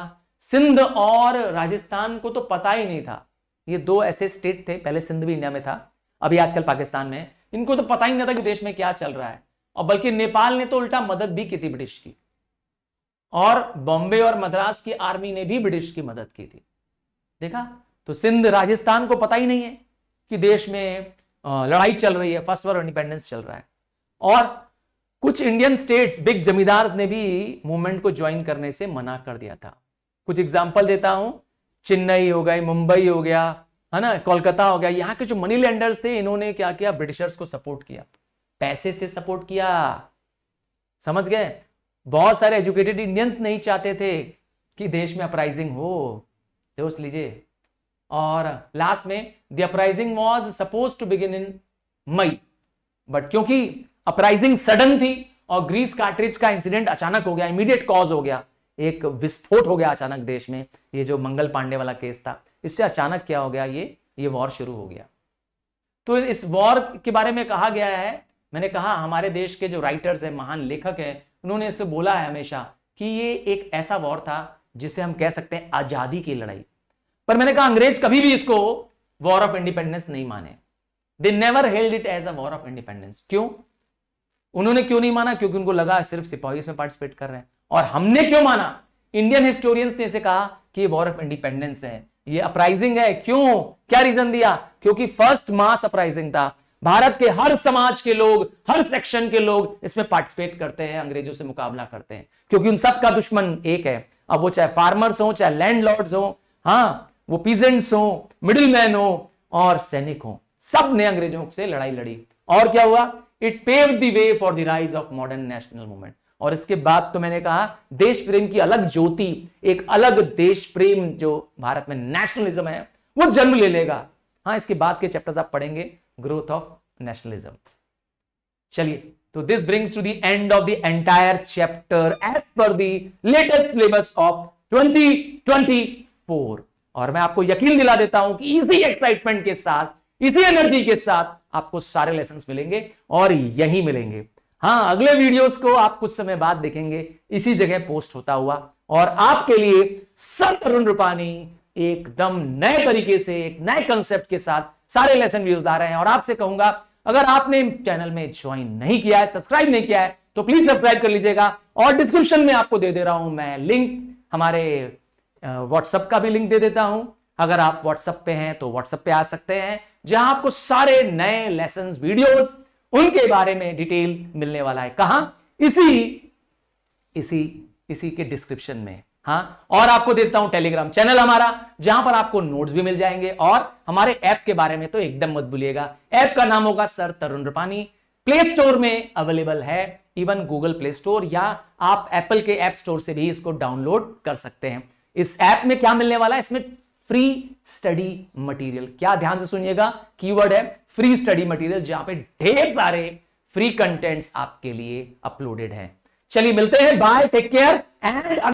सिंध और राजस्थान को तो पता ही नहीं था ये दो ऐसे स्टेट थे पहले सिंध भी इंडिया में था अभी आजकल पाकिस्तान में इनको तो पता ही नहीं था कि देश में क्या चल रहा है और बल्कि नेपाल ने तो उल्टा मदद भी की थी ब्रिटिश की और बॉम्बे और मद्रास की आर्मी ने भी ब्रिटिश की मदद की थी देखा तो सिंध राजस्थान को पता ही नहीं है कि देश में लड़ाई चल रही है फर्स्ट वर्ल्ड इंडिपेंडेंस चल रहा है और कुछ इंडियन स्टेट्स बिग जमींदार ने भी मूवमेंट को ज्वाइन करने से मना कर दिया था कुछ एग्जाम्पल देता हूं चेन्नई हो गई मुंबई हो गया है ना कोलकाता हो गया यहाँ के जो मनी लेंडर्स थे इन्होंने क्या किया ब्रिटिशर्स को सपोर्ट किया पैसे से सपोर्ट किया समझ गए बहुत सारे एजुकेटेड इंडियंस नहीं चाहते थे कि देश में अपराइजिंग हो दोस्त लीजिए और लास्ट में the uprising was suppose to begin in May but क्योंकि अपराइजिंग सडन थी और ग्रीस कार्ट्रिज का इंसिडेंट अचानक हो गया इमीडिएट कॉज हो गया एक विस्फोट हो गया अचानक देश में ये जो मंगल पांडे वाला केस था इससे अचानक क्या हो गया ये ये वॉर शुरू हो गया तो इस वॉर के बारे में कहा गया है मैंने कहा हमारे देश के जो राइटर्स हैं महान लेखक हैं उन्होंने इससे बोला है हमेशा कि ये एक ऐसा वॉर था जिसे हम कह सकते हैं आजादी की लड़ाई पर मैंने कहा अंग्रेज कभी भी इसको वॉर ऑफ इंडिपेंडेंस नहीं माने they never held it as a war of independence क्यों उन्होंने क्यों नहीं माना क्योंकि उनको लगा सिर्फ सिपाही इसमें पार्टिसिपेट कर रहे हैं और हमने क्यों माना इंडियन हिस्टोरियंस ने इसे कहा कि वॉर ऑफ इंडिपेंडेंस है ये अपराइजिंग है क्यों क्या रीजन दिया क्योंकि फर्स्ट मास अपराइजिंग था भारत के हर समाज के लोग हर सेक्शन के लोग इसमें पार्टिसिपेट करते हैं अंग्रेजों से मुकाबला करते हैं क्योंकि उन सब का दुश्मन एक है अब वो चाहे फार्मर्स हो चाहे लॉर्ड हो हाँ वो पीजेंट्स हो मिडिल मैन हो और सैनिक हो सब ने अंग्रेजों से लड़ाई लड़ी और क्या हुआ it pave the way for the rise of modern national movement और इसके बाद तो मैंने कहा देश प्रेम की अलग ज्योति एक अलग देश प्रेम जो भारत में नेशनलिज्म है वो जन्म ले लेगा हाँ इसके बाद के चैप्टर्स आप पढ़ेंगे ग्रोथ ऑफ नेशनलिज्म चलिए तो this brings to the end of the entire chapter as per the latest syllabus of four और मैं आपको यकीन दिला देता हूं कि इसी एक्साइटमेंट के साथ इसी एनर्जी के साथ आपको सारे लेसन मिलेंगे और यही मिलेंगे हाँ अगले वीडियोस को आप कुछ समय बाद देखेंगे इसी जगह पोस्ट होता हुआ और आपके लिए सर तरुण रूपानी एकदम नए तरीके से एक नए कंसेप्ट के साथ सारे लेसन व्यूज ला रहे हैं और आपसे कहूंगा अगर आपने चैनल में ज्वाइन नहीं किया है सब्सक्राइब नहीं किया है तो प्लीज सब्सक्राइब कर लीजिएगा और डिस्क्रिप्शन में आपको दे दे रहा हूं मैं लिंक हमारे व्हाट्सएप का भी लिंक दे देता हूं अगर आप व्हाट्सएप पे हैं तो व्हाट्सएप पे आ सकते हैं जहां आपको सारे नए लेसन वीडियोस उनके बारे में डिटेल मिलने वाला है कहा इसी इसी इसी के डिस्क्रिप्शन में हाँ और आपको देता हूं टेलीग्राम चैनल हमारा जहां पर आपको नोट्स भी मिल जाएंगे और हमारे ऐप के बारे में तो एकदम मत भूलिएगा ऐप का नाम होगा sir Tarun Rupani play store में अवेलेबल है इवन गूगल प्ले स्टोर या आप एप्पल के ऐप स्टोर से भी इसको डाउनलोड कर सकते हैं इस ऐप में क्या मिलने वाला है इसमें फ्री स्टडी मटेरियल क्या ध्यान से सुनिएगा कीवर्ड है फ्री स्टडी मटेरियल जहां पे ढेर सारे फ्री कंटेंट्स आपके लिए अपलोडेड हैं चलिए मिलते हैं बाय टेक केयर एंड